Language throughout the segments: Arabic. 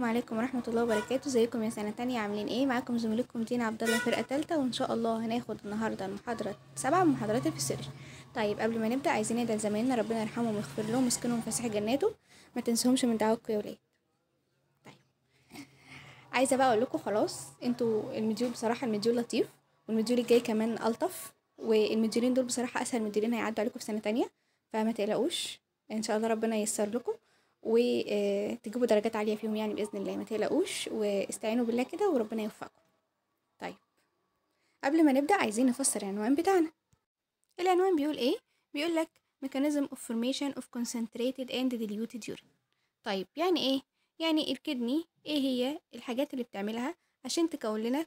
السلام عليكم ورحمه الله وبركاته ازيكم يا سنه تانية عاملين ايه معاكم زميلكم دينا عبد الله فرقه تالتة وان شاء الله هناخد النهارده المحاضره سبعة من محاضرات السر طيب قبل ما نبدا عايزين ندعي زمايلنا ربنا يرحمهم ويغفر لهم ويسكنهم فسيح جناته ما تنسهمش من دعواتكم يا ولاد طيب عايزه بقى اقول لكم خلاص انتوا المديول بصراحه المديول لطيف والمديول الجاي كمان الطف والمديولين دول بصراحه اسهل مديولين هيعدوا عليكم في سنه تانية فما تقلقوش ان شاء الله ربنا ييسر لكم وتجيبوا آه، درجات عالية فيهم يعني بإذن الله ما تقلقوش واستعينوا بالله كده وربنا يوفقكم طيب قبل ما نبدأ عايزين نفسر العنوان بتاعنا العنوان بيقول إيه؟ بيقول لك ميكانيزم اوف فورميشن اوف كونسنتريتد اند ديليوتد طيب يعني إيه؟ يعني الكدني إيه هي الحاجات اللي بتعملها عشان تكون لنا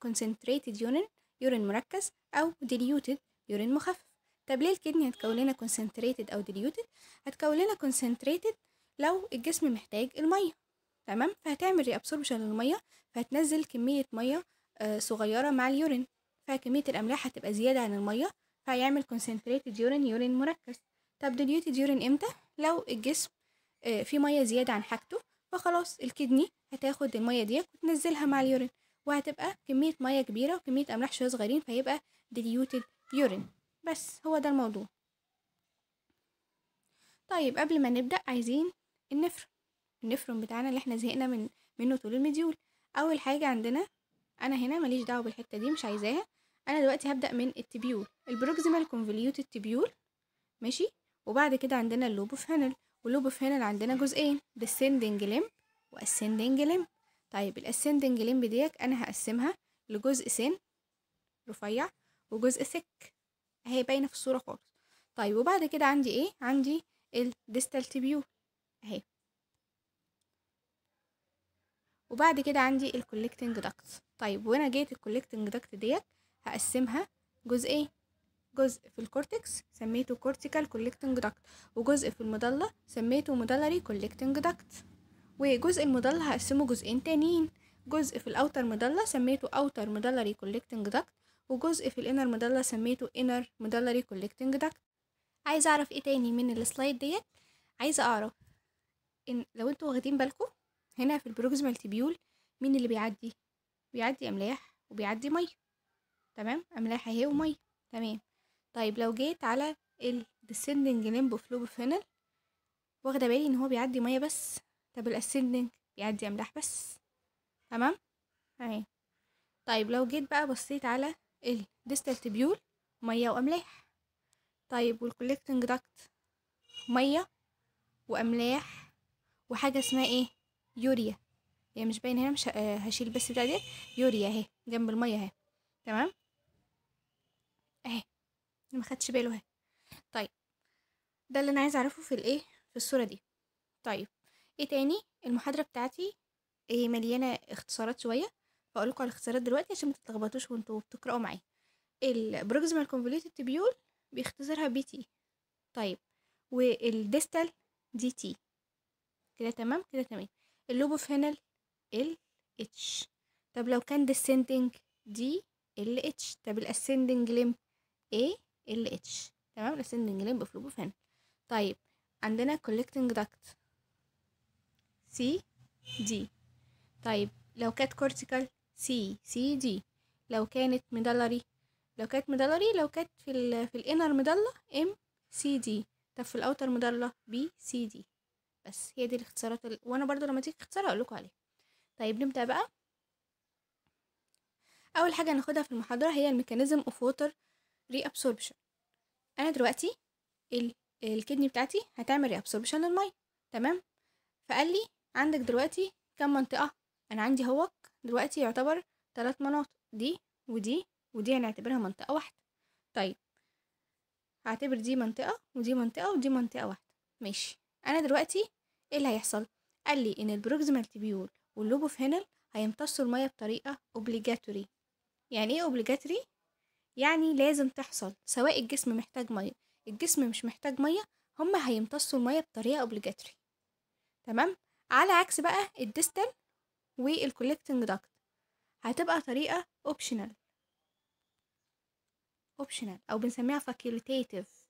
كونسنتريتد يورين يورين مركز أو ديليوتد يورين مخفف طب ليه الكدني هتكون لنا كونسنتريتد أو ديليوتد هتكون لنا كونسنتريتد لو الجسم محتاج المية تمام فهتعمل ريابسوربشن للمية فهتنزل كمية مية آه، صغيرة مع اليورين فكمية الأملاح هتبقى زيادة عن المية فهيعمل concentrated يورين يورين مركز طب diluted يورين امتى؟ لو الجسم آه، فيه مية زيادة عن حاجته فخلاص الكدني هتاخد المية ديت وتنزلها مع اليورين وهتبقى كمية مية كبيرة وكمية أملاح شوية صغيرين فيبقى diluted يورين بس هو ده الموضوع طيب قبل ما نبدأ عايزين النفر النفرون بتاعنا اللي احنا زهقنا من منه طول المديول اول حاجه عندنا انا هنا ماليش دعوه بالحته دي مش عايزاها انا دلوقتي هبدا من التبيول البروكسيمال كونفوليوتد تبيول ماشي وبعد كده عندنا اللوب اوف هانل واللوب اوف هانل عندنا جزئين descending limb واسcending limb طيب الاسcending limb ديت انا هقسمها لجزء سن رفيع وجزء سك اهي باينه في الصوره خالص طيب وبعد كده عندي ايه عندي الديستال تبيول اهي وبعد كده عندي الكولكتنج داكت طيب وانا جيت الكولكتنج داكت ديت هقسمها جزئين ايه؟ جزء في الكورتكس سميته كورتيكال كولكتنج داكت وجزء في المضلة سميته مدلري كولكتنج داكت وجزء المضلة هقسمه جزئين تانيين جزء في الاوتر مضلة سميته اوتر مدلري كولكتنج داكت وجزء في الانر مضلة سميته انر مدلري كولكتنج داكت عايزه اعرف ايه تاني من السلايد ديت عايزه اعرف إن لو انتوا واخدين بالكم هنا في البروكسيمال تيبيول مين اللي بيعدي بيعدي املاح وبيعدي ميه تمام املاح اهي وميه تمام طيب لو جيت على الديسندنج فلوب فينل واخده بالي ان هو بيعدي ميه بس طب الاسندنج بيعدي املاح بس تمام اهي طيب لو جيت بقى بصيت على الديستال تيبيول ميه واملاح طيب والكوليكتنج داكت ميه واملاح وحاجة اسمها ايه يوريا هي يعني مش باين هنا مش آه، هشيل بس بتاع دي يوريا اهي جنب المية اهي تمام اهي ما خدش باله اهي طيب ده اللي انا عايز اعرفه في الايه في الصورة دي طيب ايه تاني المحاضرة بتاعتي ايه مليانة اختصارات شوية هقولكوا على الاختصارات دلوقتي عشان ما تتلخبطوش وانتوا بتقرأوا معايا البروكسيمال كونفوليوتد تبيول بيختصرها بي تي طيب والديستال دي تي كده تمام كده تمام اللوب هنا ال اتش طب لو كان descending دي ال اتش طب الاسندنج لمب ايه ال اتش تمام الاسندنج لمب في هنا طيب عندنا collecting duct سي دي طيب لو كانت كورتيكال سي سي دي لو كانت مدلري لو كانت مدلري لو كانت في ال في الانر مدلة ام سي دي طب في الاوتر مدلة بي سي دي بس هي دي الاختصارات ال... وانا برضو لما تيجي اختصار اقول لكم عليها طيب نبدا بقى اول حاجه هناخدها في المحاضره هي الميكانيزم اوف ووتر ري ابسوربشن انا دلوقتي ال... الكدني بتاعتي هتعمل ري ابسوربشن للميه تمام فقال لي عندك دلوقتي كم منطقه انا عندي هوك دلوقتي يعتبر ثلاث مناطق دي ودي ودي هنعتبرها يعني منطقه واحده طيب هعتبر دي منطقه ودي منطقه ودي منطقه واحده ماشي انا دلوقتي ايه اللي هيحصل قال لي ان البروكسيمال تيبيول واللوبوفينال هيمتصوا الميه بطريقه اوبليجاتوري يعني ايه اوبليجاتوري يعني لازم تحصل سواء الجسم محتاج ميه الجسم مش محتاج ميه هما هيمتصوا الميه بطريقه اوبليجاتوري تمام على عكس بقى الديستال والكوليكتنج داكت هتبقى طريقه اوبشنال اوبشنال او بنسميها فاكيلتيتيف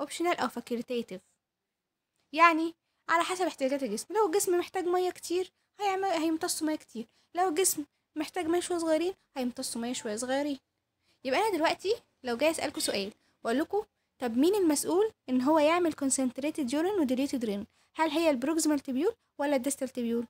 اوبشنال او فاكيلتيتيف يعني على حسب احتياجات الجسم لو الجسم محتاج ميه كتير هيعمل ميه كتير لو الجسم محتاج ميه شويه صغيرين هيمتص ميه شويه صغيرين يبقى انا دلوقتي لو جاي اسالكم سؤال واقول لكم طب مين المسؤول ان هو يعمل كونسنتريتد يورين وديليتد رين هل هي البروكسيمال تبيول ولا الديستال تبيول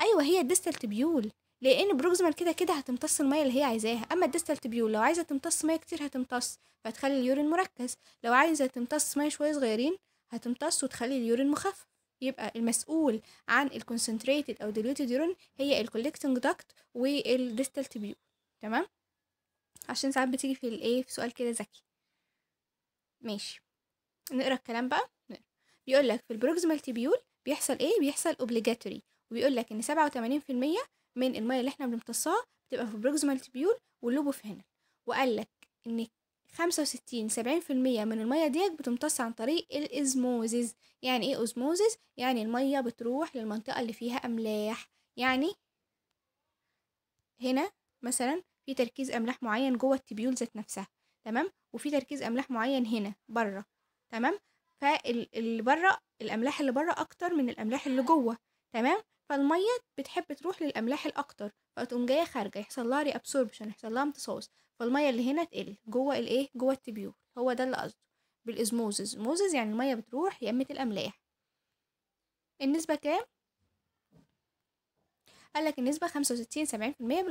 ايوه هي الديستال تبيول لان بروكسيمال كده كده هتمتص الميه اللي هي عايزاها اما الديستال تبيول لو عايزه تمتص ميه كتير هتمتص فتخلي اليورين مركز لو عايزه تمتص ميه شويه صغيرين هتمتص وتخلي اليورين مخفف يبقى المسؤول عن الكونسنتريتد او ديليوتد يورين هي الكوليكتنج داكت والديستال تبيو تمام عشان ساعات بتيجي في الايه في سؤال كده ذكي ماشي نقرا الكلام بقى نقرا. بيقول لك في البروكسيمال تبيول بيحصل ايه بيحصل اوبليجاتوري وبيقول لك ان 87% من الميه اللي احنا بنمتصها بتبقى في البروكسيمال تبيول واللوبو في هنا وقال لك ان خمسة وستين سبعين في المية من المية ديت بتمتص عن طريق الإزموزز يعني إيه أزموزز؟ يعني المية بتروح للمنطقة اللي فيها أملاح يعني هنا مثلا في تركيز أملاح معين جوه التبيول ذات نفسها تمام وفي تركيز أملاح معين هنا بره تمام فاللي بره الأملاح اللي بره أكتر من الأملاح اللي جوه تمام فالمية بتحب تروح للأملاح الأكتر فتقوم جاية خارجة يحصل لها ريابسوربشن يحصل لها امتصاص فالمية اللي هنا تقل جوه الايه جوه التبيول هو ده اللي قصده بالازموزز موزز يعني المية بتروح امه الأملاح النسبة كام؟ قالك النسبة خمسة وستين سبعين في المية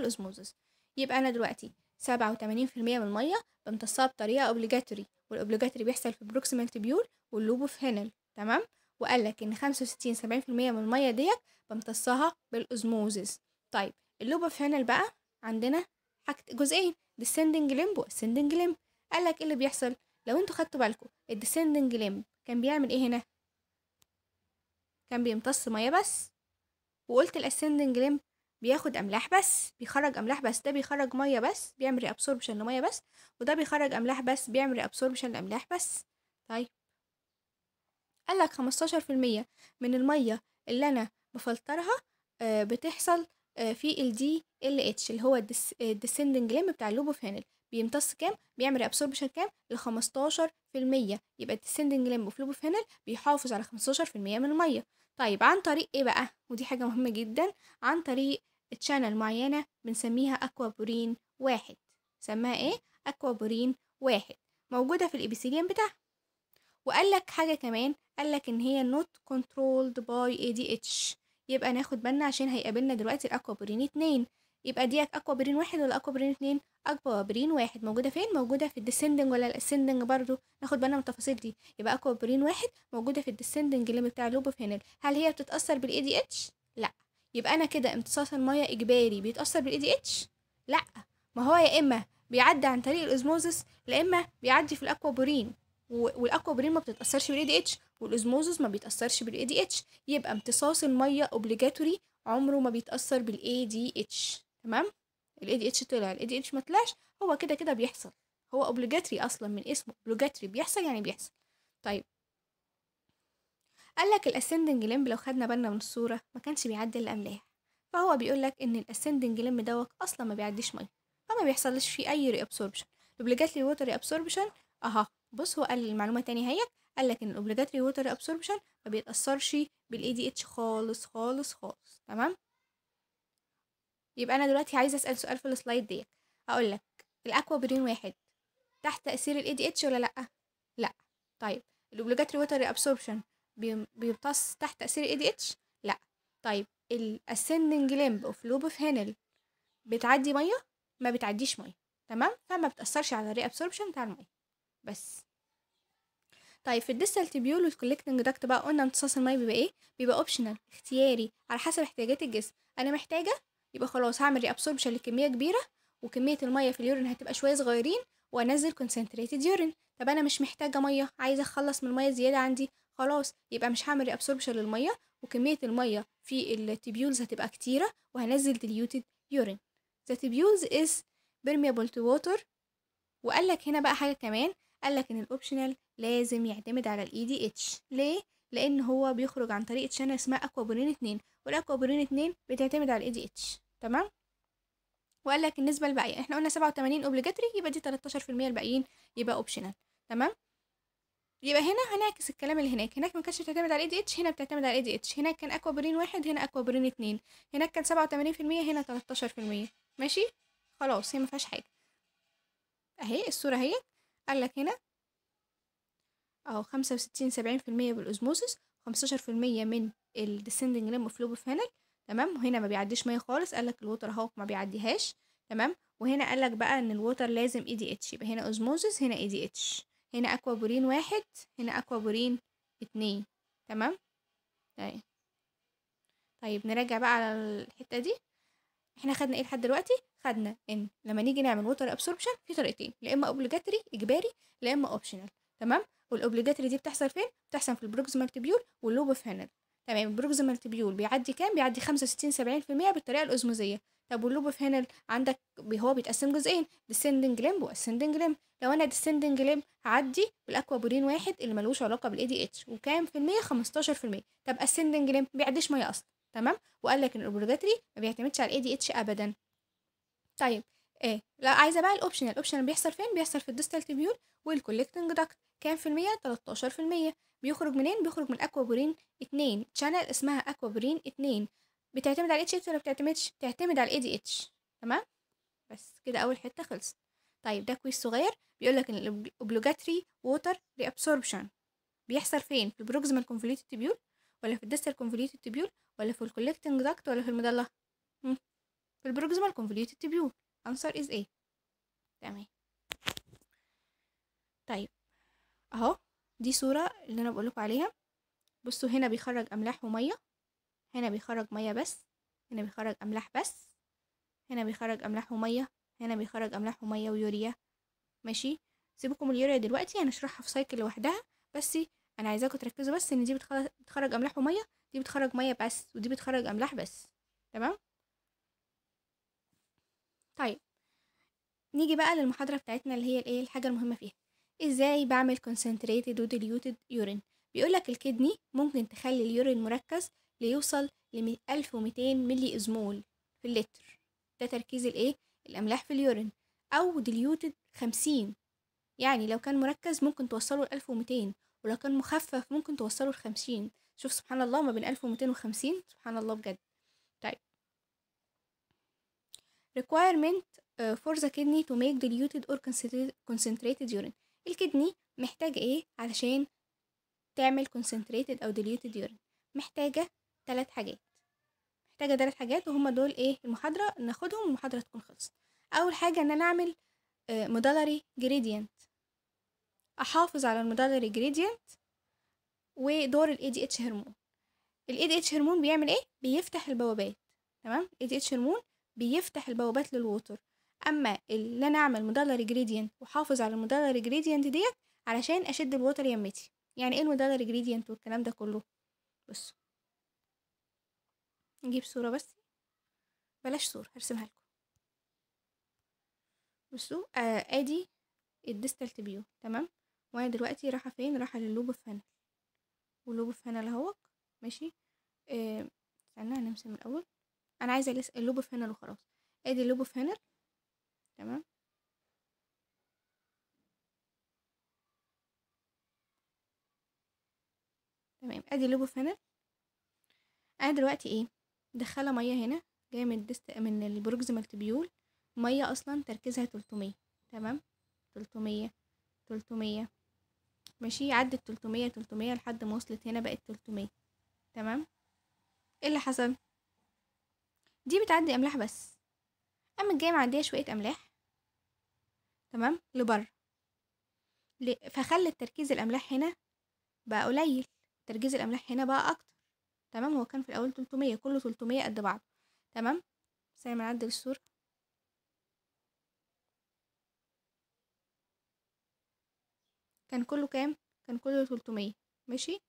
يبقى أنا دلوقتي سبعة وتمانين في المية من المية بمتصها بطريقة أوبليجاتوري والأوبليجاتوري بيحصل في بروكسيمال تبيول واللوبو في هنل تمام وقالك إن خمسة وستين سبعين في المية من المية ديت بمتصها بالازموزز طيب اللوبو في هنل بقى عندنا حاجة جزئين descending limb ascending limb قال لك ايه اللي بيحصل لو انتوا خدتوا بالكم الديسندنج ليم كان بيعمل ايه هنا كان بيمتص ميه بس وقلت الاسندنج ليم بياخد املاح بس بيخرج املاح بس ده بيخرج ميه بس بيعمل ريابسوربشن لميه بس وده بيخرج املاح بس بيعمل ريابسوربشن لاملاح بس طيب قال لك 15% من الميه اللي انا بفلترها آه، بتحصل آه، في ال اتش اللي هو الديسندنج ليم آه، بتاع اللوبوفينل بيمتص كام بيعمل ابسوربشن كام ل 15% يبقى الديسندنج ليم في اللوبوفينل بيحافظ على 15% من الميه طيب عن طريق ايه بقى ودي حاجه مهمه جدا عن طريق تشانل معينه بنسميها اكوابورين واحد سماها ايه اكوابورين واحد موجوده في الابيثيليوم بتاعها وقال لك حاجه كمان قال لك ان هي not controlled by ADH يبقى ناخد بالنا عشان هيقابلنا دلوقتي الاكوا برين اتنين يبقى دي اكوا برين واحد ولا اكوا 2 اتنين برين واحد موجودة فين؟ موجودة في الديسندنج ولا الاسندنج برضو ناخد بالنا من التفاصيل دي يبقى اكوا برين واحد موجودة في الديسندنج اللي بتاع اللوبوفينول هل هي بتتأثر بالاي دي اتش؟ لأ يبقى أنا كده امتصاص المية إجباري بيتأثر بالاي دي اتش؟ لأ ما هو يا إما بيعدي عن طريق الاوزموزس يا إما بيعدي في الاكوا والاكوا برين ما بتتاثرش بالاي دي اتش والاسموزس ما بيتاثرش بالاي دي اتش يبقى امتصاص الميه اوبليجاتوري عمره ما بيتاثر بالاي دي اتش تمام الاي دي اتش طلع الاي دي اتش ما طلعش هو كده كده بيحصل هو اوبليجاتوري اصلا من اسمه اوبليجاتوري بيحصل يعني بيحصل طيب قال لك الاسندنج لمب لو خدنا بالنا من الصوره ما كانش بيعدي الاملاح فهو بيقول لك ان الاسندنج لمب دوت اصلا ما بيعديش ميه فما بيحصلش فيه اي ري ابسوربشن اوبليجاتوري ووتر ري ابسوربشن اها بص هو قال المعلومه تاني هيك قال لك ان الاوبليجاتري ووتر ابسوربشن ما بيتاثرش بالاي دي اتش خالص خالص خالص تمام يبقى انا دلوقتي عايزه اسال سؤال في السلايد ديت هقول لك الاكوا برين واحد تحت تاثير الاي دي اتش ولا لا لا طيب الاوبليجاتري ووتر ابسوربشن بيمتص تحت تاثير الاي دي اتش لا طيب الاسندنج لمب اوف لوب اوف هانل بتعدي ميه ما بتعديش ميه تمام فما بتاثرش على الري ابسوربشن بتاع الميه بس طيب في الديستال تبيول والكولكتنج داكت بقى قلنا امتصاص الميه بيبقى ايه بيبقى اوبشنال اختياري على حسب احتياجات الجسم انا محتاجه يبقى خلاص هعمل ري ابسوربشن لكميه كبيره وكميه الميه في اليورين هتبقى شويه صغيرين وانزل كونسنتريتد يورين طب انا مش محتاجه ميه عايزه اخلص من الميه زياده عندي خلاص يبقى مش هعمل ري ابسوربشن للميه وكميه الميه في التبيولز هتبقى كتيره وهنزل ديليوتد يورين ذا تبيولز از بيرميبل تو ووتر وقال لك هنا بقى حاجه كمان قال لك ان الاوبشنال لازم يعتمد على الاي دي e اتش ليه لان هو بيخرج عن طريق شانل اسمها اكوابورين اتنين والاكوابورين اتنين بتعتمد على الاي دي e اتش تمام وقال لك النسبه الباقيه احنا قلنا سبعة وتمانين اوبليجاتري يبقى دي 13% الباقيين يبقى اوبشنال تمام يبقى هنا هنعكس الكلام اللي هناك هناك ما كانش بتعتمد على الاي دي e اتش هنا بتعتمد على الاي دي اتش هناك كان اكوابورين واحد هنا اكوا برين اتنين هناك كان سبعة وتمانين في المية هنا 13% ماشي خلاص هي ما فيهاش حاجه اهي الصوره اهي قال لك هنا أهو خمسة وستين سبعين في المية بالأوزموسيس خمستاشر في المية من الديسندنج لم فلوب فينل تمام وهنا ما بيعديش مية خالص قال لك الوتر هوك ما بيعديهاش تمام وهنا قال لك بقى ان الوتر لازم اي دي اتش يبقى هنا اوزموسس هنا اي دي اتش هنا اكوا بورين واحد هنا اكوا بورين اتنين تمام طيب طيب نراجع بقى على الحته دي احنا خدنا ايه لحد دلوقتي خدنا ان لما نيجي نعمل ووتر ابسوربشن في طريقتين يا اما اوبليجاتري اجباري يا اما اوبشنال تمام والاوبليجاتري دي بتحصل فين بتحصل في البروكسيمال تبيول واللوب فانل تمام البروكسيمال تبيول بيعدي كام بيعدي 65 70% بالطريقه الاوزموزيه طب واللوب فانل عندك هو بيتقسم جزئين ديسندنج ليمب واسندنج ليمب لو انا ديسندنج ليمب هعدي بورين واحد اللي ملوش علاقه بالاي دي اتش وكام في المية 15% طب اسندنج ليمب بيعديش ميه اصلا تمام وقال لك ان الاوبليجاتري ما بيعتمدش على الاي دي اتش ابدا طيب ايه لا عايزه بقى الاوبشنال الاوبشنال بيحصل فين بيحصل في الدستال تبيول والكولكتنج داكت كام في المية تلتاشر في المية بيخرج منين بيخرج من اكوابورين اتنين شانل اسمها اكوابورين اتنين بتعتمد على الاتش اتش ولا بتعتمدش بتعتمد على الاي اتش تمام بس كده اول حته خلصت طيب ده كويس صغير بيقول لك ان الاوبلوجاتري ووتر ريابسوربشن بيحصل فين في البروكسيمال كونفوليوتد تيبيول ولا في الدستال كونفوليوتد تبيول ولا في الكولكتنج داكت ولا في المدلة؟ في البروكسيمال كونفوليوتد تبيول answer از ايه تمام طيب اهو دي صورة اللي انا بقولكوا عليها بصوا هنا بيخرج املاح ومية هنا بيخرج مية بس هنا بيخرج املاح بس هنا بيخرج املاح ومية هنا بيخرج املاح ومية ويوريا ماشي سيبكم اليوريا دلوقتي هنشرحها في سايكل لوحدها بس انا عايزاكم تركزوا بس ان دي بتخرج املاح وميه دي بتخرج ميه بس ودي بتخرج املاح بس تمام طيب نيجي بقى للمحاضرة بتاعتنا اللي هي الايه الحاجة المهمة فيها ازاي بعمل concentrated وديليوتد يورين بيقولك الكدني ممكن تخلي اليورين مركز ليوصل ل 1200 ملي ازمول في اللتر ده تركيز الايه الاملاح في اليورين او ديليوتد 50 يعني لو كان مركز ممكن توصله ل 1200 ولو كان مخفف ممكن توصله ل 50 شوف سبحان الله ما بين 1250 سبحان الله بجد requirement آه، for the kidney to make diluted or concentrated urine الكدني محتاج ايه علشان تعمل concentrated او diluted urine محتاجة ثلاث حاجات محتاجة ثلاث حاجات وهما دول ايه المحاضرة ناخدهم والمحاضرة تكون خلصت اول حاجة ان انا اعمل مدلري آه، gradient احافظ على المدلري gradient ودور ال ADH هرمون ال ADH هرمون بيعمل ايه بيفتح البوابات تمام ADH هرمون بيفتح البوابات للوتر اما اللي انا اعمل مدلر جريدينت واحافظ على المدلر جريدينت ديت علشان اشد الوتر يمتي يعني ايه المدلر جريدينت والكلام ده كله بصوا نجيب صوره بس بلاش صوره هرسمها لكم بصوا آه ادي الديستال تبيو تمام وانا دلوقتي رايحه فين رايحه للوب اوف هانل واللوب اوف اهوت ماشي آه استنى هنمسك من الاول انا عايزه اللوب اوف هنر وخلاص ادي اللوب اوف هنر تمام تمام ادي اللوب اوف هنر انا دلوقتي ايه مدخله ميه هنا جايه من الدست من البروكسيمال تبيول ميه اصلا تركيزها 300 تمام 300 300 ماشي عدت 300 300 لحد ما وصلت هنا بقت 300 تمام ايه اللي حصل دي بتعدي أملاح بس أما الجاية معدية شوية أملاح تمام لبر فخلي التركيز الأملاح هنا بقى قليل تركيز الأملاح هنا بقى أكتر تمام هو كان في الأول تلتمية كله تلتمية قد بعض تمام زي ما نعدل الصورة كان كله كام كان كله تلتمية ماشي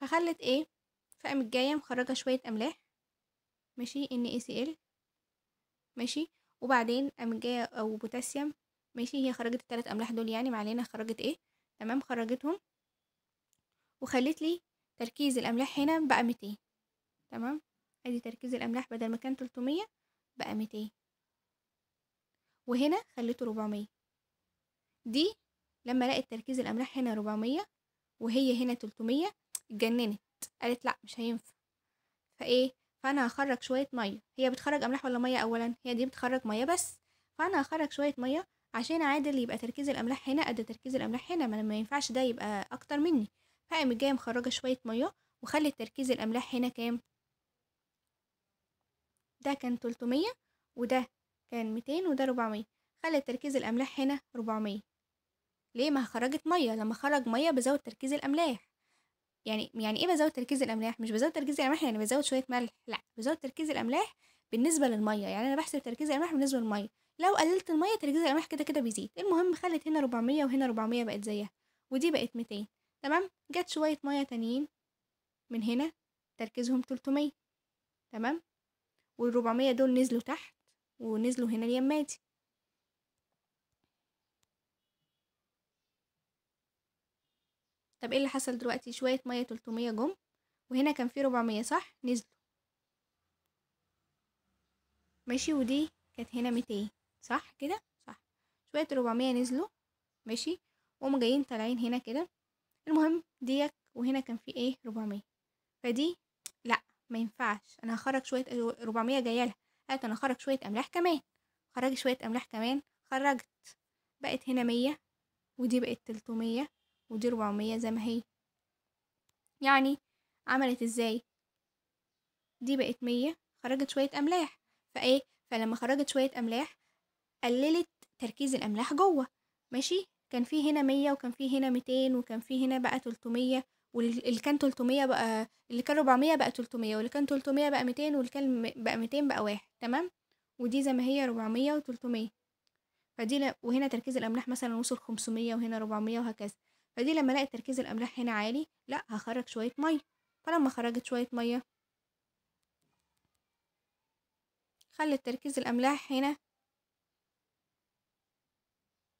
فخلت ايه فقامت جاية مخرجة شوية أملاح ماشي ان اي سي ال ماشي وبعدين قامت جاية او بوتاسيوم ماشي هي خرجت التلات املاح دول يعني علينا خرجت ايه تمام خرجتهم وخلت لي تركيز الاملاح هنا بقى 200 تمام ادي تركيز الاملاح بدل ما كان تلتمية بقى 200 وهنا خليته ربعمية دي لما لقت تركيز الاملاح هنا ربعمية وهي هنا تلتمية اتجننت قالت لا مش هينفع فايه فانا هخرج شويه ميه هي بتخرج املاح ولا ميه اولا هي دي بتخرج ميه بس فانا هخرج شويه ميه عشان اعادل يبقى تركيز الاملاح هنا قد تركيز الاملاح هنا ما ينفعش ده يبقى اكتر مني فقامت جايه مخرجه شويه ميه وخلت تركيز الاملاح هنا كام ده كان 300 وده كان 200 وده 400 خلت تركيز الاملاح هنا 400 ليه ما خرجت ميه لما خرج ميه بزود تركيز الاملاح يعني يعني ايه بزود تركيز الاملاح مش بزود تركيز الاملاح يعني بزود شويه ملح لا بزود تركيز الاملاح بالنسبه للميه يعني انا بحسب تركيز الاملاح بالنسبه للميه لو قللت الميه تركيز الاملاح كده كده بيزيد المهم خلت هنا 400 وهنا 400 بقت زيها ودي بقت 200 تمام جت شويه ميه تانيين من هنا تركيزهم 300 تمام وال 400 دول نزلوا تحت ونزلوا هنا اليماتي طب ايه اللي حصل دلوقتي شوية مية تلتمية جم وهنا كان في ربعمية صح نزلوا ماشي ودي كانت هنا ميتين صح كده صح شوية ربعمية نزلوا ماشي وهم جايين طالعين هنا كده المهم ديك وهنا كان في ايه ربعمية فدي لا ما ينفعش انا هخرج شوية ربعمية جاية لها هات انا هخرج شوية املاح كمان خرجت شوية املاح كمان خرجت بقت هنا مية ودي بقت تلتمية ودي ربعمية زي ما هي يعني عملت ازاي دي بقت مية خرجت شوية أملاح فايه فلما خرجت شوية أملاح قللت تركيز الأملاح جوه ماشي كان في هنا مية وكان في هنا ميتين وكان في هنا بقى تلتمية واللي كان تلتمية بقى اللي كان ربعمية بقى تلتمية واللي كان تلتمية بقى ميتين واللي كان بقى ميتين بقى واحد تمام ودي زي ما هي ربعمية وتلتمية فدي وهنا تركيز الأملاح مثلا وصل خمسمية وهنا ربعمية وهكذا فدي لما الاقي تركيز الأملاح هنا عالي لا هخرج شوية مية فلما خرجت شوية مية خلت تركيز الأملاح هنا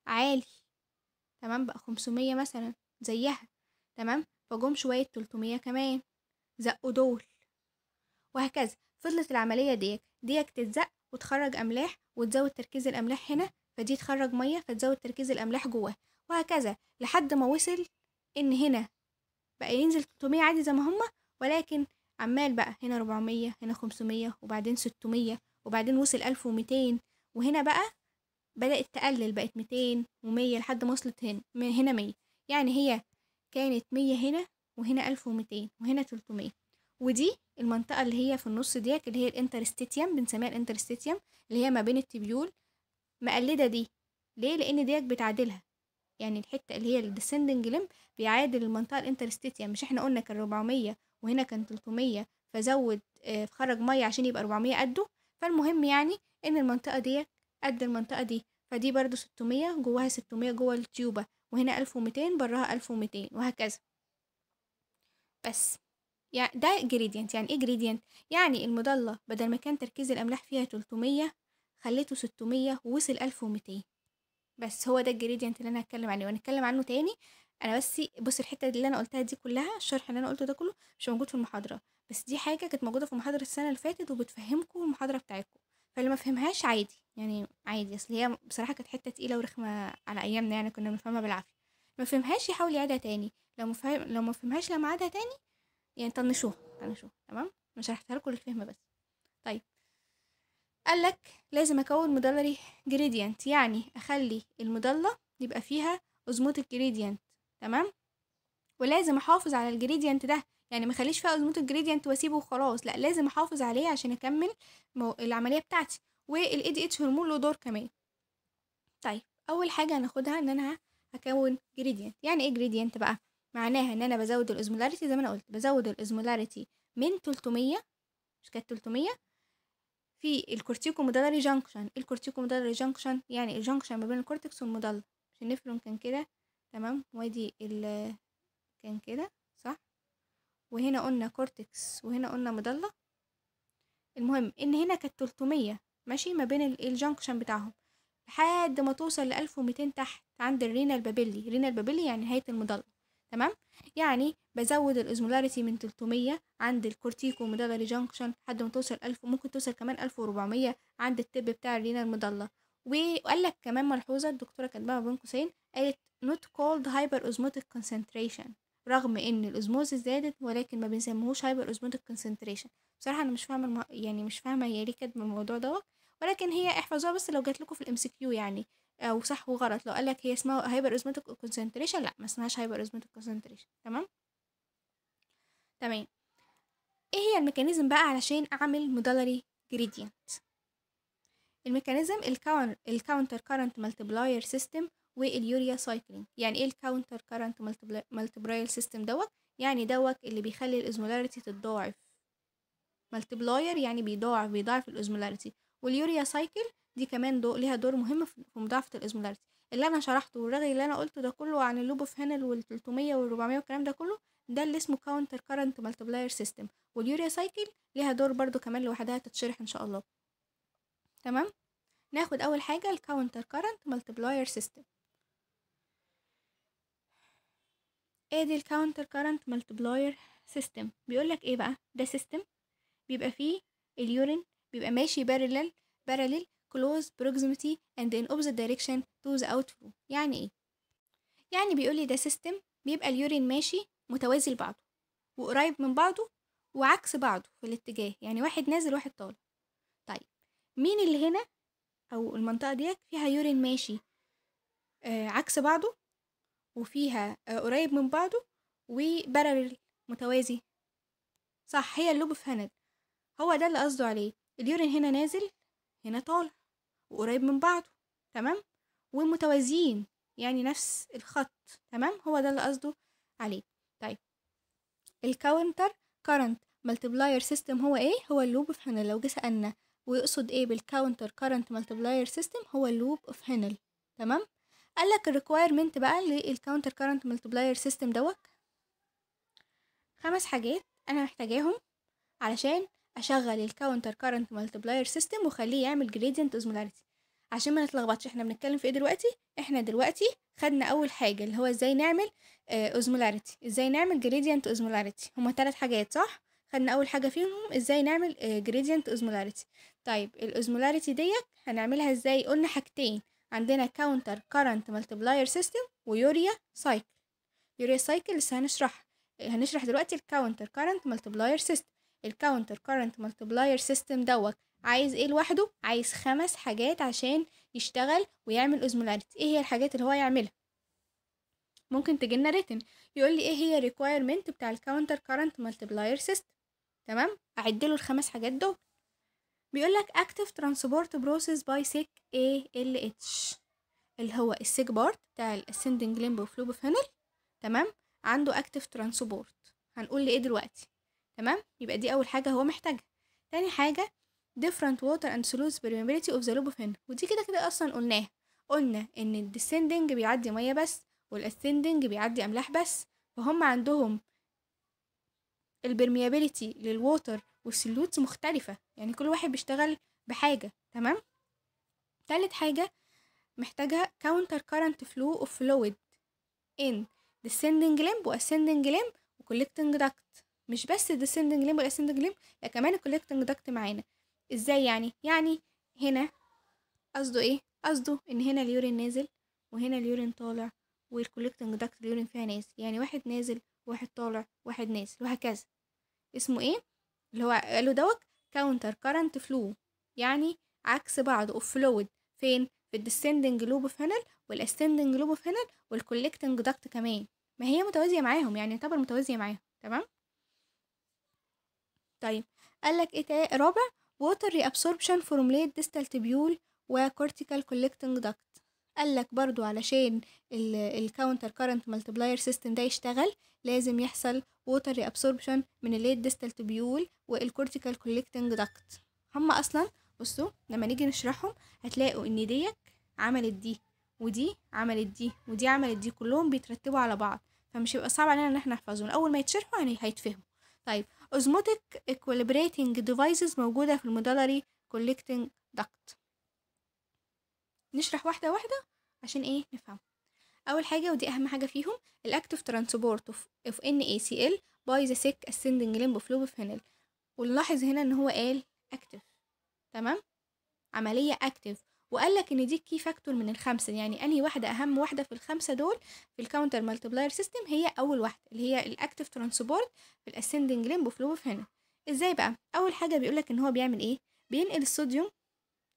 عالي تمام بقى خمسمية مثلا زيها تمام فجم شوية تلتمية كمان زقوا دول وهكذا فضلت العملية ديك ديك تتزق وتخرج أملاح وتزود تركيز الأملاح هنا فدي تخرج مية فتزود تركيز الأملاح جواها وهكذا لحد ما وصل ان هنا بقى ينزل 300 عادي زي ما هما ولكن عمال بقى هنا 400 هنا 500 وبعدين 600 وبعدين وصل 1200 وهنا بقى بدأت تقلل بقت 200 و100 لحد ما وصلت هنا هنا 100 يعني هي كانت 100 هنا وهنا 1200 وهنا 300 ودي المنطقة اللي هي في النص ديت اللي هي الانترستيتيوم بنسميها الانترستيتيوم اللي هي ما بين التبيول مقلدة دي ليه لأن ديت بتعادلها يعني الحتة اللي هي الديسندنج لم بيعادل المنطقة الانترستيت يعني مش احنا قلنا كان 400 وهنا كان 300 فزود آه، خرج مية عشان يبقى 400 قده فالمهم يعني ان المنطقة دي قد المنطقة دي فدي برضو 600 جواها 600 جوا التيوبة وهنا 1200 براها 1200 وهكذا بس يعني ده جريدينت يعني ايه جريدينت يعني المضلة بدل ما كان تركيز الأملاح فيها 300 خليته 600 ووصل 1200 بس هو ده الجريدينت يعني اللي انا هتكلم عليه وهنتكلم عنه تاني انا بس بص الحته اللي انا قلتها دي كلها الشرح اللي انا قلته ده كله مش موجود في المحاضره بس دي حاجه كانت موجوده في المحاضره السنه اللي فاتت وبتفهمكم المحاضره بتاعتكم فاللي ما فهمهاش عادي يعني عادي اصل هي بصراحه كانت حته تقيله ورخمه على ايامنا يعني كنا بنفهمها بالعافيه ما فهمهاش يحاول يعيدها تاني لو مفهم لو ما فهمهاش لما عادها تاني يعني طنشوها طنشوها تمام انا شرحتها لكم الفهم بس طيب قالك لازم اكون مدلري جريدينت يعني اخلي المضله يبقى فيها ازموت الجريدينت تمام ولازم احافظ على الجريدينت ده يعني ما خليش فيها ازموت الجريدينت واسيبه وخلاص لا لازم احافظ عليه عشان اكمل العمليه بتاعتي والاي دي اتش هرمون له دور كمان طيب اول حاجه هناخدها ان انا هكون جريدينت يعني ايه جريدينت بقى معناها ان انا بزود الاوزمولاريتي زي ما انا قلت بزود الاوزمولاريتي من 300 مش كانت 300 في الكورتيكو مودالري جانكشن الكورتيكو مودالري جانكشن يعني الجانكشن ما بين الكورتكس والمودال مش النفرون كان كده تمام وادي ال كان كده صح وهنا قلنا كورتكس وهنا قلنا مضلة المهم ان هنا كانت تلتمية ماشي ما بين الجانكشن بتاعهم لحد ما توصل لألف 1200 تحت عند الرينال بابيلي رينال بابيلي يعني نهاية المضلة تمام يعني بزود الاوزمولاريتي من 300 عند الكورتيكو مدغري جانكشن لحد ما توصل 1000 ممكن توصل كمان 1400 عند التب بتاع الرينا المضلة وقال لك كمان ملحوظة الدكتورة كاتباها بين قوسين قالت نوت كولد هايبر اوزموتيك كونسنتريشن رغم ان الاوزموز زادت ولكن ما بنسموهوش هايبر اوزموتيك كونسنتريشن بصراحه انا مش فاهمه المه... يعني مش فاهمه هي ليه كاتبه الموضوع دوت ولكن هي احفظوها بس لو جات لكم في الام سي كيو يعني او آه، صح وغلط لو قالك هي اسمها هايبر اوزماتيك كونسنتريشن لا ما اسمهاش هايبر اوزماتيك كونسنتريشن تمام تمام ايه هي الميكانيزم بقى علشان اعمل مودالري جريدينت الميكانيزم الكاونتر كارنت ملتبلاير سيستم واليوريا سايكلينج يعني ايه الكاونتر كارنت ملتبلاير سيستم دوت يعني دوت اللي بيخلي الاوزمولاريتي تتضاعف ملتبلاير يعني بيضاعف بيضاعف الاوزمولاريتي واليوريا سايكل دي كمان دو ليها دور مهم في مضاعفة الاسمولاريتي اللي انا شرحته والرغي اللي انا قلته ده كله عن اللوب اوف هانل وال300 وال400 والكلام ده كله ده اللي اسمه كاونتر كارنت مالتيبلاير سيستم واليوريا سايكل ليها دور برضو كمان لوحدها تتشرح ان شاء الله تمام ناخد اول حاجه الكاونتر كارنت مالتيبلاير سيستم ادي الكاونتر كارنت مالتيبلاير سيستم بيقولك ايه بقى ده سيستم بيبقى فيه اليورين بيبقى ماشي بارلل بارلل close proximity and in opposite direction to the outflow يعني ايه يعني بيقول لي ده سيستم بيبقى اليورين ماشي متوازي لبعضه وقريب من بعضه وعكس بعضه في الاتجاه يعني واحد نازل واحد طالع طيب مين اللي هنا او المنطقه ديت فيها يورين ماشي آه عكس بعضه وفيها آه قريب من بعضه وبرل متوازي صح هي اللوب فانل هو ده اللي قصده عليه اليورين هنا نازل هنا طالع وقريب من بعضه تمام ومتوازيين يعني نفس الخط تمام هو ده اللي قصده عليه طيب الكاونتر كارنت ملتبلاير سيستم هو ايه هو اللوب في هنل لو جه سالنا ويقصد ايه بالكاونتر كارنت ملتبلاير سيستم هو اللوب اوف هنل تمام قال لك الريكويرمنت بقى للكاونتر كارنت ملتبلاير سيستم دوت خمس حاجات انا محتاجاهم علشان اشغل الكاونتر كارنت ملتبلاير سيستم واخليه يعمل جريدينت اوزمولاريتي عشان ما نتلخبطش احنا بنتكلم في ايه دلوقتي احنا دلوقتي خدنا اول حاجه اللي هو ازاي نعمل اوزمولاريتي آه، ازاي نعمل جريدينت اوزمولاريتي هما ثلاث حاجات صح خدنا اول حاجه فيهم ازاي نعمل جريدينت آه، اوزمولاريتي طيب الاوزمولاريتي ديت هنعملها ازاي قلنا حاجتين عندنا كاونتر كارنت ملتبلاير سيستم ويوريا سايكل يوريا سايكل لسه هنشرح آه، هنشرح دلوقتي الكاونتر كارنت ملتبلاير سيستم الكاونتر كارنت ملتبلاير سيستم دوت عايز ايه لوحده عايز خمس حاجات عشان يشتغل ويعمل اوزمولاريتي ايه هي الحاجات اللي هو يعملها ممكن تجيلنا ريتن يقول لي ايه هي الريكويرمنت بتاع الكاونتر كارنت ملتبلاير سيستم تمام اعد له الخمس حاجات دول بيقول لك اكتف ترانسبورت بروسيس باي سيك اي ال اتش اللي هو السيك بارت بتاع الاسندنج وفلوب فانل تمام عنده اكتف ترانسبورت هنقول لايه دلوقتي تمام يبقى دي اول حاجه هو محتاجها تاني حاجه different water and solutions permeability of the lobophin ودي كده كده اصلا قلناها قلنا ان الديسندنج بيعدي ميه بس والاسندنج بيعدي املاح بس فهم عندهم البرميابيليتي للووتر والسلوتس مختلفة يعني كل واحد بيشتغل بحاجة تمام تالت حاجة محتاجة counter current flow of fluid in descending limb و ascending limb و collecting duct مش بس descending limb ascending limb لا كمان collecting duct معانا ازاي يعني يعني هنا قصده ايه قصده ان هنا اليورين نازل وهنا اليورين طالع والكوليكتنج داكت اليورين فيها نازل يعني واحد نازل واحد طالع واحد نازل وهكذا اسمه ايه اللي هو قالوا دوت كاونتر كارنت فلو يعني عكس بعض اوف فلويد فين في الديسندنج لوب اوف هنل والاسندنج لوب اوف هنل داكت كمان ما هي متوازيه معاهم يعني يعتبر متوازيه معاهم تمام طيب قال لك ايه رابع ووتر ريابسوربشن فروم ليت ديستال تبيول وكورتيكال كولكتنج داكت قال لك برضو علشان الكاونتر كارنت ملتبلاير سيستم ده يشتغل لازم يحصل ووتر ريابسوربشن من الليت ديستال تبيول والكورتيكال collecting duct هما اصلا بصوا لما نيجي نشرحهم هتلاقوا ان ديك عملت دي ودي عملت دي ودي عملت دي كلهم بيترتبوا على بعض فمش هيبقى صعب علينا ان احنا نحفظهم اول ما يتشرحوا يعني هيتفهموا طيب اوزموتيك اكوليبريتنج ديفايسز موجودة في المدلري collecting دكت نشرح واحدة واحدة عشان ايه نفهم اول حاجة ودي اهم حاجة فيهم الاكتف ترانسبورت اوف of NACL by the باي ذا سيك اسندنج ليمبو فلوبوفينيل ونلاحظ هنا ان هو قال اكتف تمام عملية اكتف وقال لك ان دي الكي فاكتور من الخمسه يعني انهي واحده اهم واحده في الخمسه دول في الكاونتر مالتيبلاير سيستم هي اول واحده اللي هي الاكتف ترانسبورت في الاسندنج ليمب فلوف هنا ازاي بقى اول حاجه بيقول لك ان هو بيعمل ايه بينقل الصوديوم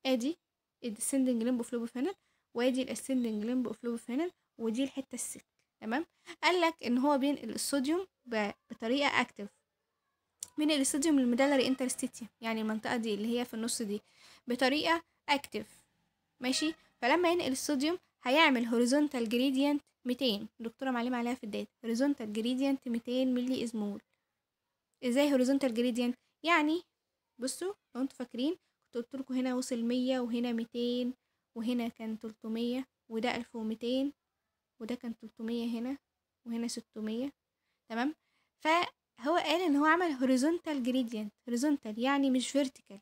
ادي الديسندنج ليمب فلوب هنا وادي الاسندنج ليمب فلوب هنا ودي الحته السك تمام قال لك ان هو بينقل الصوديوم بطريقه اكتف من الاستوديوم للميدالري انترستيتيا يعني المنطقه دي اللي هي في النص دي بطريقه اكتف ماشي فلما ينقل الصوديوم هيعمل هوريزونتال جريدينت 200 الدكتوره معلمه عليها في الداتا هوريزونتال جريدينت 200 ملي ازمول ازاي هوريزونتال جريدينت يعني بصوا لو انتوا فاكرين كنت قلت لكم هنا وصل 100 وهنا 200 وهنا كان 300 وده 1200 وده كان 300 هنا وهنا 600 تمام فهو قال ان هو عمل هوريزونتال جريدينت هوريزونتال يعني مش فيرتيكال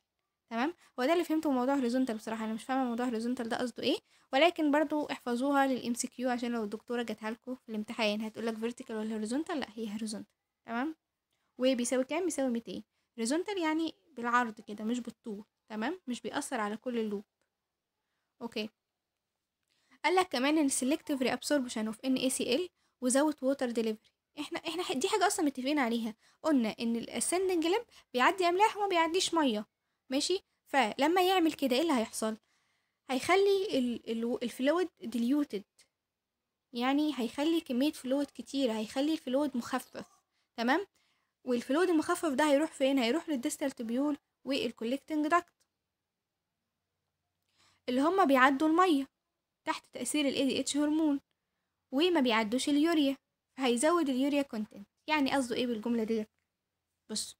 تمام هو ده اللي فهمته من موضوع هوريزونتال بصراحه انا مش فاهمه موضوع هوريزونتال ده قصده ايه ولكن برضو احفظوها للام سي كيو عشان لو الدكتوره جاتها لكم في الامتحان هتقول لك فيرتيكال ولا هوريزونتال لا هي هوريزونتال تمام وبيساوي كام بيساوي 200 هوريزونتال يعني بالعرض كده مش بالطول تمام مش بيأثر على كل اللوب اوكي قال لك كمان ان سيلكتيف ري ابسوربشن اوف ان اي سي ال وزاوت ووتر ديليفري احنا احنا دي حاجه اصلا متفقين عليها قلنا ان الاسندنج لمب بيعدي املاح وما بيعديش ميه ماشي فلما يعمل كده ايه اللي هيحصل هيخلي الفلويد ديليوتد يعني هيخلي كمية فلويد كتير هيخلي الفلويد مخفف تمام والفلويد المخفف ده هيروح فين هيروح للديستال تبيول والكولكتنج داكت اللي هما بيعدوا المية تحت تأثير ال ADH هرمون وما بيعدوش اليوريا فهيزود اليوريا كونتنت يعني قصده ايه بالجملة ديت بص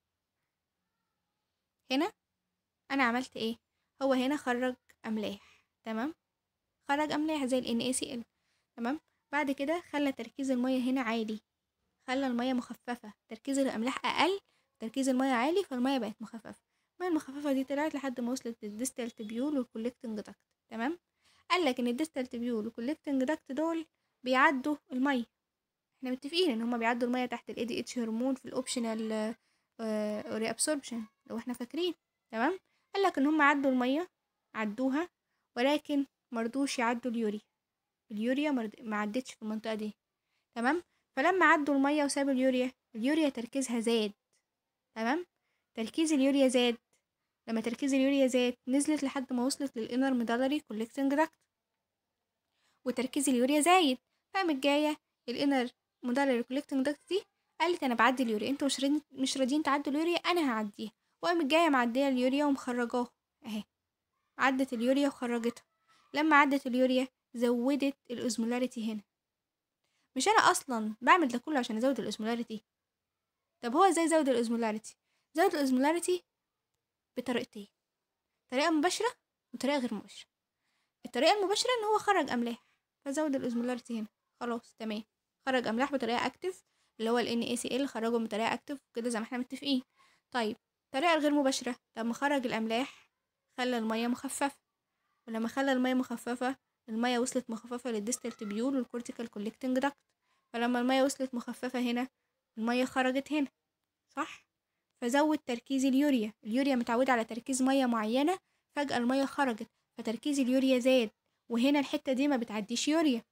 هنا انا عملت ايه هو هنا خرج املاح تمام خرج املاح زي ال NaCl تمام بعد كده خلى تركيز المية هنا عالي خلى المية مخففة تركيز الأملاح أقل تركيز المية عالي فالمية بقت مخففة المية المخففة دي طلعت لحد ما وصلت للديستال تبيول والكولكتنج داكت تمام قالك إن الديستال تبيول والكولكتنج داكت دول بيعدوا المية احنا متفقين ان هما بيعدوا المية تحت ال اتش هرمون في الاوبشنال ريابسوربشن آه، لو احنا فاكرين تمام قالك ان هم عدوا الميه عدوها ولكن مرضوش يعدوا اليوريا اليوريا ما عدتش في المنطقه دي تمام فلما عدوا الميه وسابوا اليوريا اليوريا تركيزها زاد تمام تركيز اليوريا زاد لما تركيز اليوريا زاد نزلت لحد ما وصلت للانر ميدالري كولكتنج داكت وتركيز اليوريا زايد فقامت جايه الانر ميدالري كولكتنج داكت دي قالت انا بعدي اليوريا انتوا مش راضيين مش راضيين تعدوا اليوريا انا هعديها وقامت جاية معدية اليوريا ومخرجاه اهي عدت اليوريا وخرجتها لما عدت اليوريا زودت الأوزمولاريتي هنا مش أنا أصلا بعمل ده كله عشان أزود الأوزمولاريتي طب هو ازاي زود الأوزمولاريتي زود الأوزمولاريتي بطريقتين إيه؟ طريقة مباشرة وطريقة غير مباشرة الطريقة المباشرة إن هو خرج أملاح فزود الأوزمولاريتي هنا خلاص تمام خرج أملاح بطريقة أكتف اللي هو ال NaCl خرجه بطريقة أكتف كده زي ما احنا متفقين طيب الطريقة الغير مباشرة لما خرج الأملاح خلى المية مخففة ولما خلى المية مخففة المية وصلت مخففة للديستال تبيول والكورتيكال كولكتنج داكت فلما المية وصلت مخففة هنا المية خرجت هنا صح فزود تركيز اليوريا اليوريا متعودة على تركيز مية معينة فجأة المية خرجت فتركيز اليوريا زاد وهنا الحتة دي ما بتعديش يوريا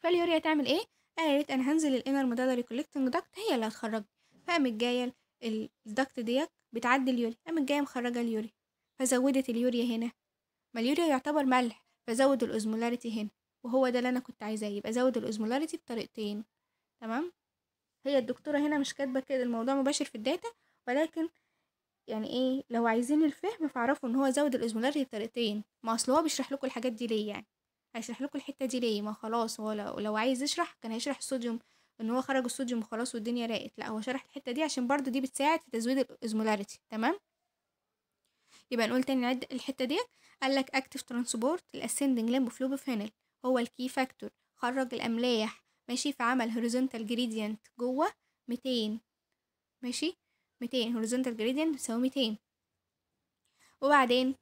فاليوريا تعمل ايه؟ قالت انا هنزل الانر مدادري كولكتنج داكت هي اللي هتخرجني فقامت جاية الضغط ديت بتعدي اليوريا قامت جايه مخرجه اليوريا فزودت اليوريا هنا ما اليوريا يعتبر ملح فزود الاوزمولاريتي هنا وهو ده اللي انا كنت عايزاه يبقى زود الاوزمولاريتي بطريقتين تمام هي الدكتوره هنا مش كاتبه كده الموضوع مباشر في الداتا ولكن يعني ايه لو عايزين الفهم فاعرفوا ان هو زود الاوزمولاريتي بطريقتين ما اصل هو بيشرح لكم الحاجات دي ليه يعني هيشرح لكم الحته دي ليه ما خلاص هو لو عايز يشرح كان هيشرح الصوديوم ان هو خرج الصوديوم وخلاص والدنيا راقت لا هو شرح الحته دي عشان برضو دي بتساعد في تزويد الاوزمولاريتي تمام يبقى نقول تاني نعد الحته ديت قال لك اكتف ترانسبورت الاسندنج لامبوفلوبيفينيل هو الكي فاكتور خرج الاملاح ماشي فعمل هوريزونتال جريدينت جوه 200 ماشي 200 هوريزونتال جريدينت بيساوي 200 وبعدين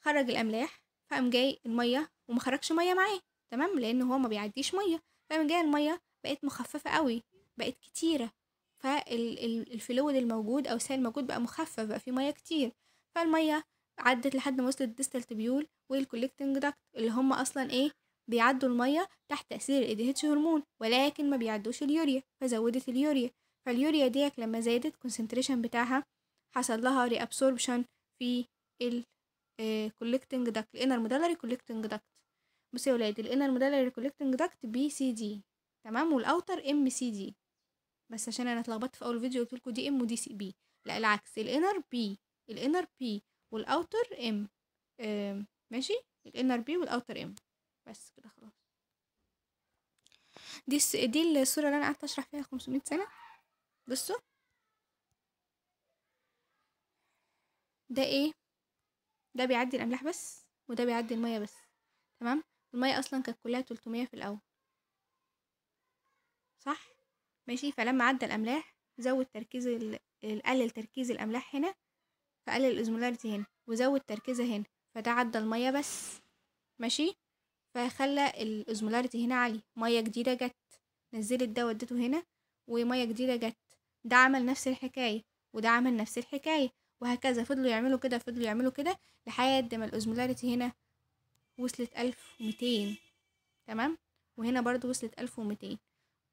خرج الاملاح فقام جاي الميه وما خرجش ميه معاه تمام لان هو ما بيعديش ميه فقام جاي الميه بقت مخففة قوي بقت كتيرة فالفلويد الموجود أو السائل الموجود بقى مخفف بقى فيه مية كتير فالمية عدت لحد ما وصلت الديستال تبيول والكوليكتنج داكت اللي هم أصلا إيه بيعدوا المية تحت تأثير الإدهيتش هرمون ولكن ما بيعدوش اليوريا فزودت اليوريا فاليوريا ديك لما زادت كونسنتريشن بتاعها حصل لها ريابسوربشن في الكوليكتنج داكت آه، الانر مودالري كوليكتنج داكت بصوا يا ولاد الانر مودالري كوليكتنج داكت بي سي دي تمام والاوتر ام سي دي بس عشان انا اتلخبطت في اول فيديو قلت لكم دي ام ودي سي بي لا العكس الانر بي الانر بي والاوتر ام ماشي الانر بي والاوتر ام بس كده خلاص دي الس... دي الصوره اللي انا قعدت اشرح فيها 500 سنه بصوا ده ايه ده بيعدي الاملاح بس وده بيعدي الميه بس تمام الميه اصلا كانت كلها 300 في الاول صح ماشي فلما عدى الأملاح زود تركيز ال... قلل تركيز الأملاح هنا فقلل الاوزمولاريتي هنا وزود تركيزها هنا فده عدى المية بس ماشي فخلى الاوزمولاريتي هنا عالي مية جديدة جت نزلت ده وديته هنا ومية جديدة جت ده عمل نفس الحكاية وده عمل نفس الحكاية وهكذا فضلوا يعملوا كده فضلوا يعملوا كده لحد ما الاوزمولاريتي هنا وصلت ألف تمام وهنا برضو وصلت ألف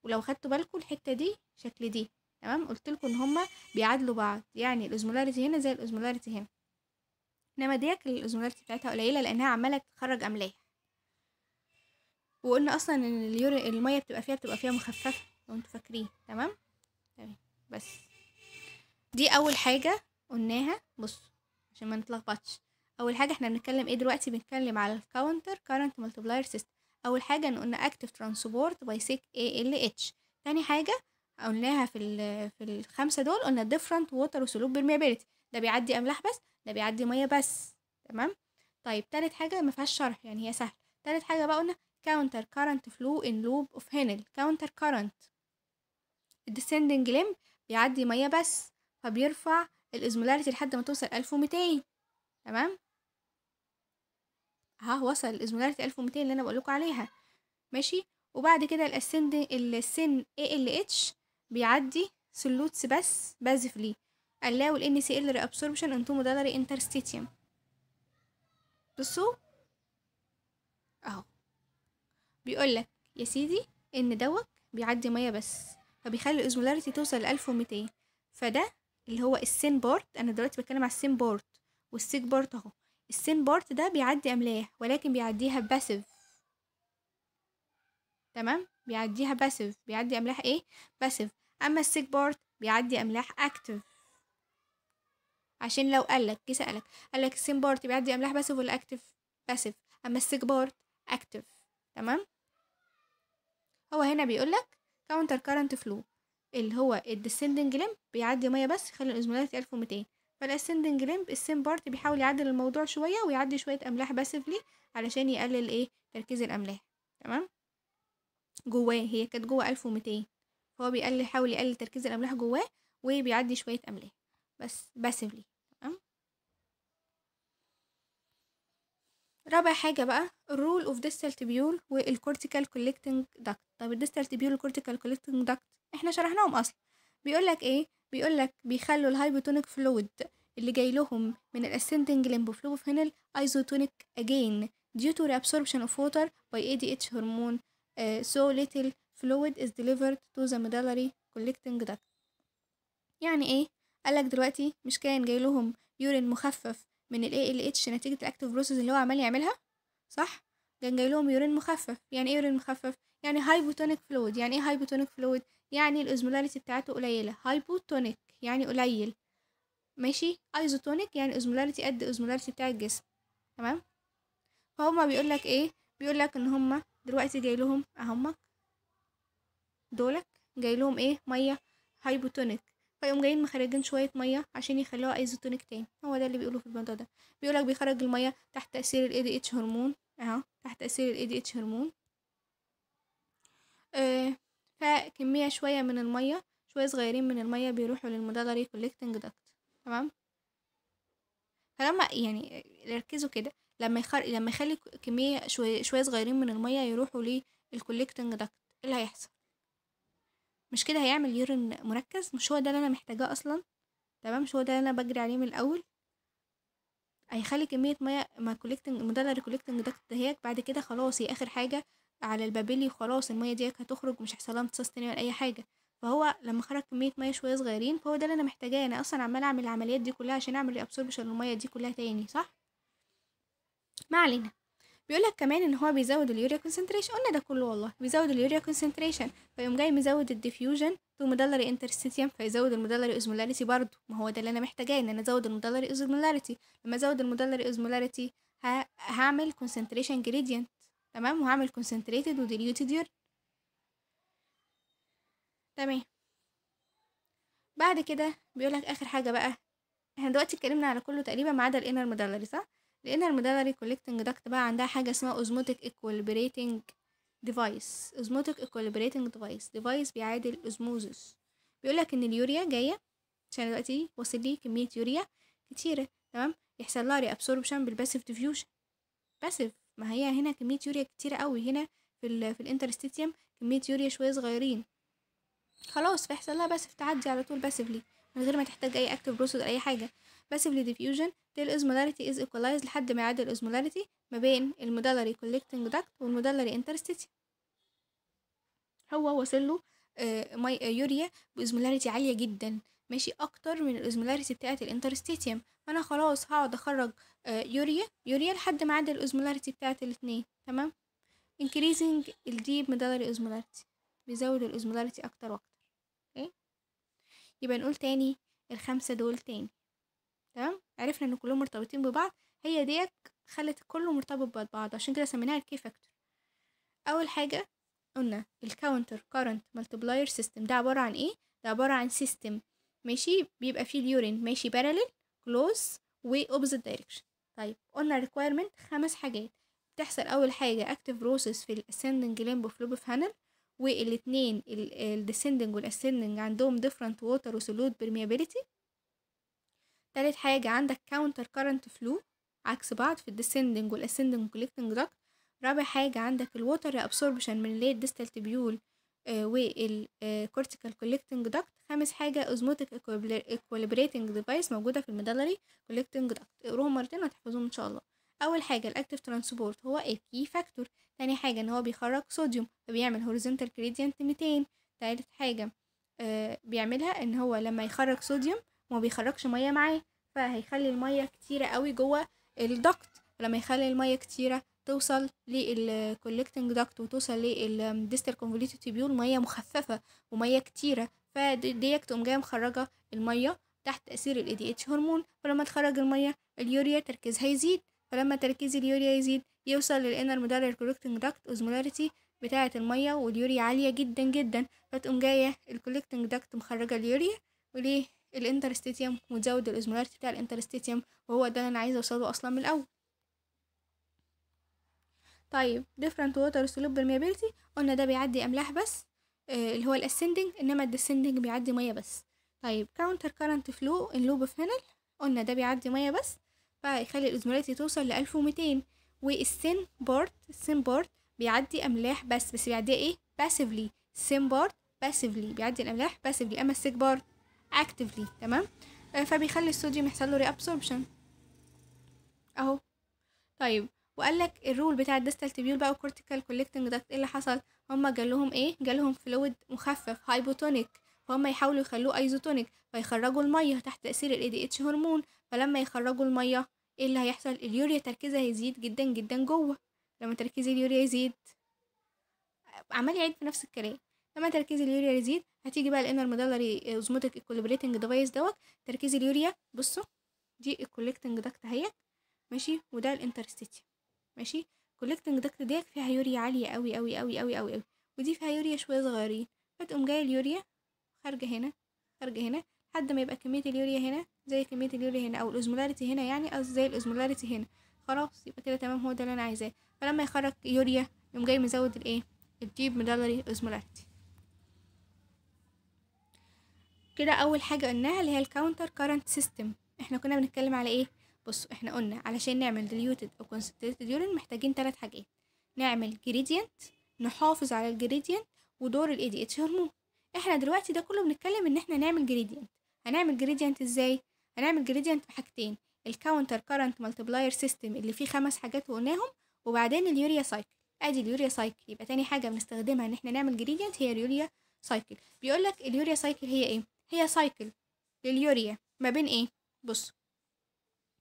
ولو خدتوا بالكم الحته دي شكل دي تمام قلت لكم ان هما بيعادلوا بعض يعني الاوزمولاريتي هنا زي الاوزمولاريتي هنا انما ديك الاوزمولاريتي بتاعتها قليله لانها عماله تخرج املاح وقلنا اصلا ان اليوري الميه بتبقى فيها بتبقى فيها مخففه لو انتوا فاكرين تمام طيب، بس دي اول حاجه قلناها بصوا عشان ما نتلخبطش اول حاجه احنا بنتكلم ايه دلوقتي بنتكلم على الكاونتر كارنت مالتيبلاير سيستم اول حاجه إن قلنا اكتف ترانسبورت باي سيك اي ال اتش تاني حاجه قلناها في في الخمسه دول قلنا different water وسلوب permeability ده بيعدي املاح بس ده بيعدي ميه بس تمام طيب تالت حاجه ما فيهاش شرح يعني هي سهله تالت حاجه بقى قلنا counter current flow in loop of Henel counter current الديسندنج لمب بيعدي ميه بس فبيرفع الازمولاريتي لحد ما توصل 1200 تمام ها وصل الاسمولاريتي 1200 اللي انا بقول لكم عليها ماشي وبعد كده الاسند السن اي ال اتش بيعدي سلوتس بس ال ان سي ال NCL reabsorption مودالري انترستيتيوم interstitium بصوا اهو بيقول لك يا سيدي ان دوت بيعدي ميه بس فبيخلي الاسمولاريتي توصل ل 1200 فده اللي هو السين بارت انا دلوقتي بتكلم على السين بارت والسيك بارت اهو السين بارت ده بيعدي أملاح ولكن بيعديها باسيف تمام بيعديها باسيف بيعدي أملاح إيه باسيف أما السيك بارت بيعدي أملاح أكتف عشان لو قالك جه سألك قالك السين بارت بيعدي أملاح باسيف ولا أكتف باسيف أما السيك بارت أكتف تمام هو هنا بيقولك counter current flow اللي هو الديسندنج لمب بيعدي مية بس يخلي الاوزمولاريتي 1200 فالاسندنج سندنج ليمب السين بارت بيحاول يعدل الموضوع شوية ويعدي شوية أملاح باسفلي علشان يقلل ايه تركيز الأملاح تمام جواه هي كانت جوه 1200 فهو بيقلل يحاول يقلل تركيز الأملاح جواه وبيعدي شوية أملاح بس باسفلي تمام رابع حاجة بقى الرول اوف ديستال تبيول والكورتيكال كولكتنج داكت طب الديستال تبيول والكورتيكال كولكتنج داكت احنا شرحناهم اصلا بيقول لك ايه بيقولك بيخلوا الهايبوتونيك فلويد اللي جاي لهم من الاسنتنج ليمبوفلوفينيل ايزوتونيك اجين due to reabsorption of water by ADH hormone uh, so little fluid is delivered to the medullary collecting duct يعني ايه قالك دلوقتي مش كان جاي لهم يورين مخفف من ال ALH نتيجة الأكتيف بروسيس اللي هو عمال يعملها صح كان جاي لهم يورين مخفف يعني ايه يورين مخفف يعني هايبوتونيك فلويد يعني ايه هايبوتونيك فلويد يعني الاوزمولاريتي بتاعته قليله هايبوتونيك يعني قليل ماشي ايزوتونيك يعني اوزمولاريتي قد اوزمولاريتي بتاع الجسم تمام فهما بيقولك ايه بيقولك ان هما دلوقتي جاي لهم اهمك دولك جاي لهم ايه ميه هايبوتونيك فيقوم جايين مخرجين شويه ميه عشان يخلوها ايزوتونيك تاني هو ده اللي بيقولوا في الموضوع ده بيقولك بيخرج الميه تحت تاثير الاي دي اتش هرمون اهو تحت تأثير ال ADH هرمون آه فكمية شوية من المية شوية صغيرين من المية بيروحوا للمدلري كولكتنج داكت تمام فلما يعني ركزوا كده لما يخر... لما يخلي كمية شوية شوية صغيرين من المية يروحوا للكولكتنج داكت ايه اللي هيحصل مش كده هيعمل يورين مركز مش هو ده اللي انا محتاجاه اصلا تمام مش هو ده اللي انا بجري عليه من الاول هيخلي كمية مية ما كوليكتنج مدلل ريكوليكتنج ده دهيت بعد كده خلاص هي آخر حاجة على البابلي وخلاص المية دي هتخرج مش هيحصلها امتصاص تاني ولا أي حاجة فهو لما خرج كمية مية شوية صغيرين فهو ده اللي أنا محتاجاه أنا أصلا عمال أعمل العمليات دي كلها عشان أعمل ريأبسوربشن المية دي كلها تاني صح؟ ما علينا بيقول لك كمان ان هو بيزود اليوريا كونسنتريشن قلنا ده كله والله بيزود اليوريا كونسنتريشن فيقوم جاي مزود الديفيوجن تو مدلري انترستيتيوم فيزود المدلري اوزمولاريتي برضه ما هو ده اللي انا محتاجاه ان انا ازود المدلري اوزمولاريتي لما ازود المدلري اوزمولاريتي هعمل كونسنتريشن جريدينت تمام وهعمل كونسنتريتد وديليوتد يوريا تمام بعد كده بيقولك اخر حاجه بقى احنا دلوقتي اتكلمنا على كله تقريبا ما عدا الانر مدلري صح لأن المدمري كولكتنج داكت بقى عندها حاجة اسمها أوزموتيك إكوليبريتنج ديفايس أوزموتيك إكوليبريتنج ديفايس ديفايس بيعادل أوزموزس بيقولك إن اليوريا جاية عشان دلوقتي وصل لي كمية يوريا كتيرة تمام يحصل لها ابسوربشن بالباسيف ديفيوجن باسيف ما هي هنا كمية يوريا كتيرة قوي هنا في ال في الانترستيتيوم كمية يوريا شوية صغيرين خلاص فيحصل لها باسيف تعدي على طول باسيفلي من غير ما تحتاج أي أكتف بروسيد أي حاجة passively diffusion till osmolarity is equalized لحد ما يعادل osmolarity ما بين المدلري collecting duct والمدلري interstitium هو وصل له آه، ماي آه، يوريا بأوزمولاريتي عالية جدا ماشي أكتر من الأوزمولاريتي بتاعة الانترستيتيوم فأنا خلاص هقعد أخرج آه، يوريا يوريا لحد ما عدا الأوزمولاريتي بتاعة الاتنين تمام increasing الديب مدلري أوزمولاريتي بيزود الأوزمولاريتي أكتر وأكتر اوكي يبقى نقول تاني الخمسة دول تاني تمام عرفنا ان كلهم مرتبطين ببعض هي ديت خلت كله مرتبط ببعض عشان كده سميناها الكي فاكتور اول حاجه قلنا الكاونتر كارنت مالتيبلاير سيستم ده عباره عن ايه ده عباره عن سيستم ماشي بيبقى فيه اليورين ماشي بارلل كلوز واوبزيت دايركشن طيب قلنا ريكويرمنت خمس حاجات بتحصل اول حاجه active process في الاسندنج ليمب فلوب فانل والاثنين الديسندنج والاسندنج عندهم ديفرنت ووتر وسولود permeability تالت حاجة عندك counter current flow عكس بعض في الديسندنج والاسندنج collecting duct رابع حاجة عندك الوتر ابسوربشن من الليت ديستال تبيول والكورتيكال كولكتنج داكت خامس حاجة اوزموتيك اكوليبريتنج ديفايس موجودة في المدلري كولكتنج داكت اقروهم مرتين هتحفظوهم ان شاء الله اول حاجة الاكتيف ترانسبورت هو الكي فاكتور تاني حاجة ان هو بيخرج صوديوم فبيعمل هوريزونتال جريدينت 200 تالت حاجة آه، بيعملها ان هو لما يخرج صوديوم وما بيخرجش ميه معاه فهيخلي الميه كتيره قوي جوه الدكت لما يخلي الميه كتيره توصل للكولكتنج داكت وتوصل للديستال كونفوليتد تيبيول ميه مخففه وميه كتيره فديك تقوم جايه مخرجه الميه تحت تاثير الاي دي اتش هرمون فلما تخرج الميه اليوريا تركيزها يزيد فلما تركيز اليوريا يزيد يوصل للانر مدلر كولكتنج داكت اوزمولاريتي بتاعه الميه واليوريا عاليه جدا جدا فتقوم جايه الكولكتنج داكت مخرجه اليوريا وليه الانترستيتيوم وتزود الاسمولاريتي بتاع الانترستيتيوم وهو ده اللي انا عايزه اوصله اصلا من الاول طيب different water soluble permeability قلنا ده بيعدي املاح بس آه، اللي هو الاسندنج انما الديسندنج بيعدي ميه بس طيب counter current flow in loop funnel قلنا ده بيعدي ميه بس فيخلي الاسمولاريتي توصل ل 1200 والسين بارت السين بارت بيعدي املاح بس بس بيعديها ايه باسفلي السين بارت باسفلي بيعدي الاملاح باسفلي اما السيك بارت اكتفلي تمام آه، فبيخلي الصوديوم يحصل له reabsorption اهو طيب وقال لك الرول بتاع الدستال تبيول بقى وكورتيكال كوليكتنج ده ايه اللي حصل هما جالهم ايه جالهم فلويد مخفف هايبوتونيك فهم يحاولوا يخلوه ايزوتونيك فيخرجوا الميه تحت تاثير الاي دي اتش هرمون فلما يخرجوا الميه ايه اللي هيحصل اليوريا تركيزها هيزيد جدا جدا جوه لما تركيز اليوريا يزيد عمال يعيد في نفس الكلام لما تركيز اليوريا يزيد هتيجي بقى الانر مدلري اوزموتيك الكوليبريتنج ديفايس دوت تركيز اليوريا بصوا دي الكوليكتنج داكت اهيت ماشي وده الانترستيتي ماشي الكوليكتنج داكت ديت فيها يوريا عاليه قوي قوي قوي قوي قوي قوي ودي فيها يوريا شويه صغيرين فتقوم جايه اليوريا خارجه هنا خارجه هنا لحد ما يبقى كميه اليوريا هنا زي كميه اليوريا هنا او الاوزمولاريتي هنا يعني او زي الاوزمولاريتي هنا خلاص يبقى كده تمام هو ده اللي انا عايزاه فلما يخرج يوريا يقوم جاي مزود الايه الجيب مدلري اوزمولاريتي كده اول حاجه قلناها اللي هي الكاونتر كارنت سيستم احنا كنا بنتكلم على ايه بصوا احنا قلنا علشان نعمل ديليوتد او كونسنتريتد يورين محتاجين ثلاث حاجات نعمل جريدينت نحافظ على الجريدينت ودور الاي دي اتش هرمون احنا دلوقتي ده كله بنتكلم ان احنا نعمل جريدينت هنعمل جريدينت ازاي هنعمل جريدينت بحاجتين الكاونتر كارنت مالتبلاير سيستم اللي فيه خمس حاجات وقلناهم وبعدين اليوريا سايكل ادي اليوريا سايكل يبقى تاني حاجه بنستخدمها ان احنا نعمل جريدينت هي اليوريا سايكل بيقول لك اليوريا سايكل هي ايه هي سايكل لليوريا ما بين ايه بص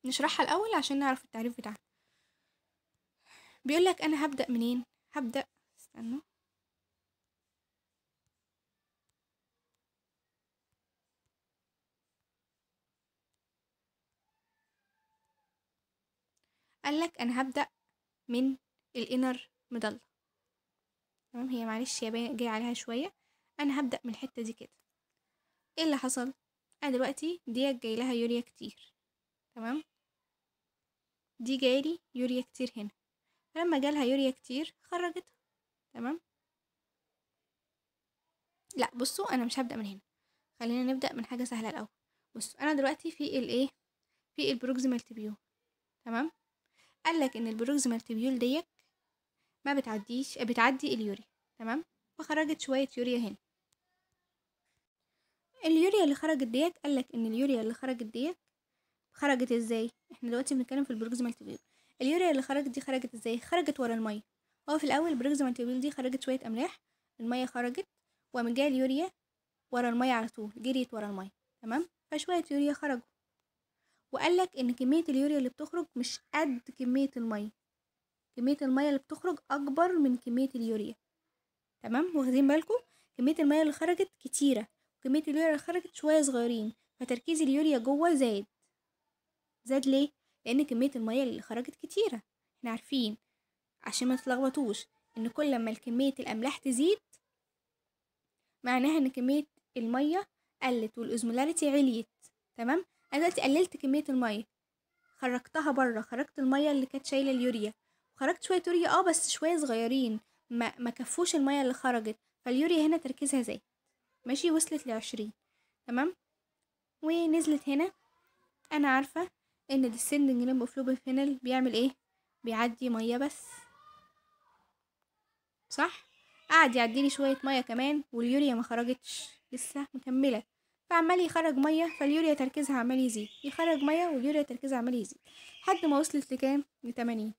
نشرحها الاول عشان نعرف التعريف بتاعها بيقولك انا هبدا منين هبدا استنوا قالك انا هبدا من الانر مضله تمام هي معلش هي جايه عليها شويه انا هبدا من الحته دي كده ايه اللي حصل انا دلوقتي ديت جاي لها يوريا كتير تمام دي جايلي يوريا كتير هنا فلما جالها يوريا كتير خرجتها تمام لا بصوا انا مش هبدا من هنا خلينا نبدا من حاجه سهله الاول بصوا انا دلوقتي في الايه في البروكسيمال تبيول تمام قال لك ان البروكسيمال تبيول ديت ما بتعديش بتعدي اليوريا تمام فخرجت شويه يوريا هنا اليوريا اللي خرجت ديت قالك ان اليوريا اللي خرجت ديت خرجت ازاي احنا دلوقتي بنتكلم في البروكز مالتيبيول اليوريا اللي خرجت دي خرجت ازاي خرجت ورا الميه هو في الاول البروكز مالتيبيول دي خرجت شويه املاح الميه خرجت وقام جاي اليوريا ورا الميه على طول جريت ورا الميه تمام فشويه يوريا خرجوا وقالك ان كميه اليوريا اللي بتخرج مش قد كميه الميه كميه الميه اللي بتخرج اكبر من كميه اليوريا تمام واخدين بالكم كميه الميه اللي خرجت كتيره كمية اليوريا خرجت شوية صغيرين فتركيز اليوريا جوه زاد زاد ليه؟ لأن كمية المية اللي خرجت كتيرة احنا عارفين عشان ما تتلخبطوش إن كل ما كمية الأملاح تزيد معناها إن كمية المية قلت والأزمولاريتي عليت تمام؟ أنا دلوقتي قللت كمية المية خرجتها بره خرجت المية اللي كانت شايلة اليوريا وخرجت شوية يوريا اه بس شوية صغيرين ما, ما كفوش المية اللي خرجت فاليوريا هنا تركيزها زاد ماشي وصلت لعشرين تمام ونزلت هنا انا عارفة ان السند جنب فلوبيفينال بيعمل ايه بيعدي مية بس صح قعد يعديلي شوية مية كمان واليوريا ما خرجتش لسه مكملة فعمال يخرج مية فاليوريا تركيزها عمال يزيد يخرج مية واليوريا تركيزها عمال يزيد لحد ما وصلت لكام لتمانين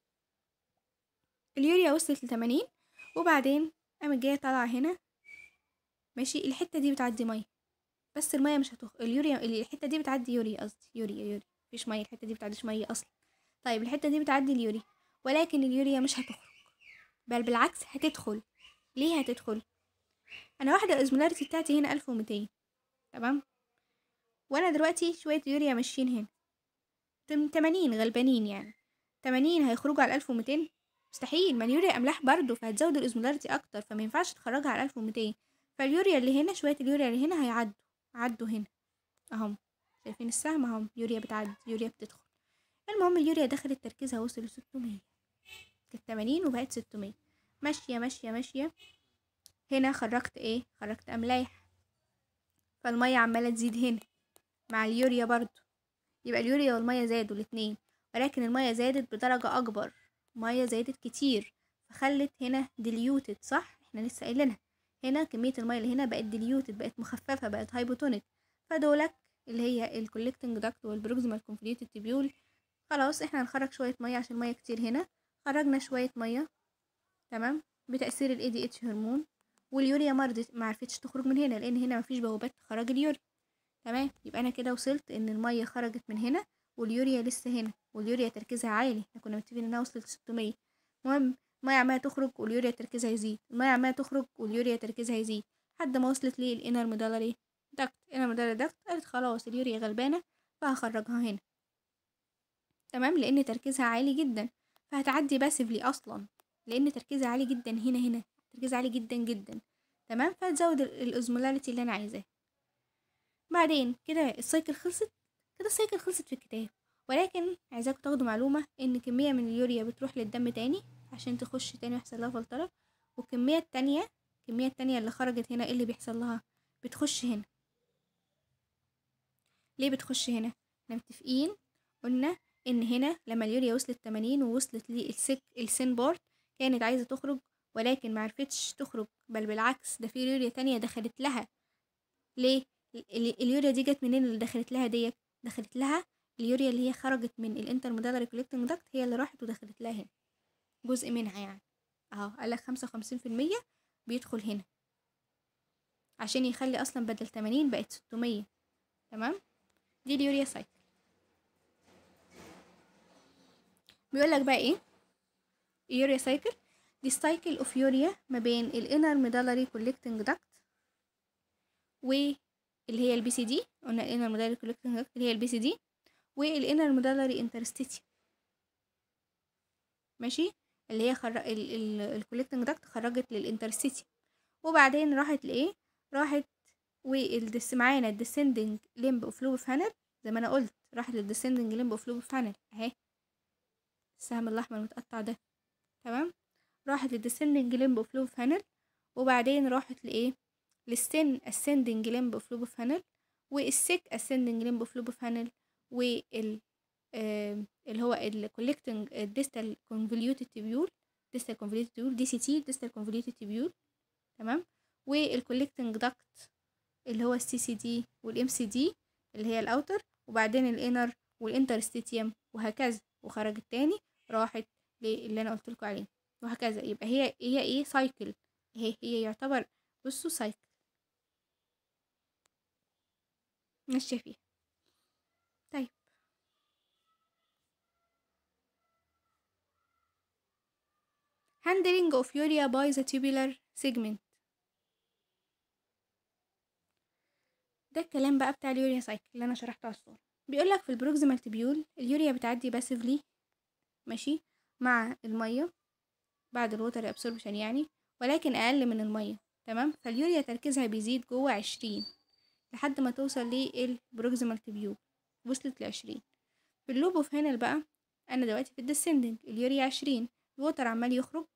اليوريا وصلت لتمانين وبعدين قامت جاية طالعة هنا ماشي الحتة دي بتعدي مية بس المية مش هتخ اليوريا الحتة دي بتعدي يوريا قصدي يوريا يوريا مفيش مية الحتة دي بتعديش مية أصلا طيب الحتة دي بتعدي اليوريا ولكن اليوريا مش هتخرج بل بالعكس هتدخل ليه هتدخل أنا واحدة الأزمولاريتي بتاعتي هنا ألف وميتين تمام وأنا دلوقتي شوية يوريا ماشيين هنا تمانين غلبانين يعني تمانين هيخرجوا على ألف وميتين مستحيل ما اليوريا أملاح برضه فهتزود الأزمولاريتي أكتر فما ينفعش تخرجها على ألف وميتين فاليوريا اللي هنا شوية اليوريا اللي هنا هيعدوا عدوا هنا اهم شايفين السهم اهم يوريا بتعدي يوريا بتدخل المهم اليوريا دخلت تركيزها وصل لستمية كانت تمانين وبقت ستمية ماشية ماشية ماشية هنا خرجت ايه خرجت املاح فالمية عمالة تزيد هنا مع اليوريا برضو يبقى اليوريا والمية زادوا الاتنين ولكن المية زادت بدرجة أكبر مية زادت كتير فخلت هنا ديليوتد صح احنا لسه قايلينها هنا كمية المية اللي هنا بقت ديليوتد بقت مخففة بقت هايبوتونيك فدولك اللي هي الكوليكتنج داكت والبروكسيمال كونفليوتد تبيول خلاص احنا هنخرج شوية مية عشان المية كتير هنا خرجنا شوية مية تمام بتأثير الاي دي اتش هرمون واليوريا مرضت معرفتش تخرج من هنا لان هنا مفيش بوابات تخرج اليوريا تمام يبقى انا كده وصلت ان المية خرجت من هنا واليوريا لسه هنا واليوريا تركيزها عالي احنا كنا متفقين انها وصلت 600 المهم المية عمالة تخرج واليوريا تركيزها يزيد المية عمالة تخرج واليوريا تركيزها يزيد لحد ما وصلت للإنر مدلري دكت إنر مدلري دكت قالت خلاص اليوريا غلبانة فهخرجها هنا تمام لأن تركيزها عالي جدا فهتعدي باسفلي أصلا لأن تركيزها عالي جدا هنا هنا تركيزها عالي جدا جدا تمام فهتزود الاوزمولاريتي اللي أنا عايزاه بعدين كده السايكل خلصت كده السايكل خلصت في الكتاب ولكن عايزاكم تاخدوا معلومة إن كمية من اليوريا بتروح للدم تاني عشان تخش تاني ويحصل لها فلترة والكمية التانية الكمية التانية اللي خرجت هنا ايه اللي بيحصل لها بتخش هنا ليه بتخش هنا احنا متفقين قلنا ان هنا لما اليوريا وصلت 80 ووصلت للسك السين بارت كانت عايزة تخرج ولكن معرفتش تخرج بل بالعكس ده في يوريا تانية دخلت لها ليه اليوريا دي جت منين اللي دخلت لها ديت دخلت لها اليوريا اللي هي خرجت من الانتر مودالري كولكتنج داكت هي اللي راحت ودخلت لها هنا جزء منها يعني اهو قال لك خمسة وخمسين في المية بيدخل هنا عشان يخلي أصلا بدل تمانين بقت ستمية تمام دي اليوريا سايكل لك بقى ايه اليوريا سايكل دي سايكل اوف يوريا ما بين الانر ميدالري كولكتنج داكت واللي هي البي سي دي قلنا الانر ميدالري كولكتنج داكت اللي هي البي سي دي والانر ميدالري انترستيتيوم ماشي اللي هي خر... الكوليكتنج داكت خرجت للانترسيتي وبعدين راحت لايه راحت والدس معانا الديسندنج لمب اوف لوب فانل زي ما انا قلت راحت للديسندنج لمب اوف لوب فانل اهي السهم الاحمر المتقطع ده تمام راحت للديسندنج لمب اوف لوب فانل وبعدين راحت لايه للسن اسندنج لمب اوف لوب فانل والسيك اسندنج لمب اوف لوب فانل وال آه اللي هو الكولكتنج الديستال كونفوليوتد تبيول ديستال كونفوليوتد تبيول دي سي تي ديستال كونفوليوتد تبيول تمام والكولكتنج داكت اللي هو السي سي دي والام سي دي اللي هي الاوتر وبعدين الانر والانترستيتيوم وهكذا وخرجت تاني راحت للي انا قلت لكم عليه وهكذا يبقى هي هي ايه سايكل هي هي يعتبر بصوا سايكل ماشيه فيها handling of urea by the tubular segment ده الكلام بقى بتاع اليوريا سايكل اللي انا شرحته على الصورة بيقول لك في البروكسيمال تبيول اليوريا بتعدي باسفلي ماشي مع المية بعد الوتر ابسوربشن يعني ولكن اقل من المية تمام فاليوريا تركيزها بيزيد جوه عشرين لحد ما توصل للبروكسيمال تبيول وصلت لعشرين في اللوب اوف هنا بقى انا دلوقتي في الديسندنت اليوريا عشرين الوتر عمال يخرج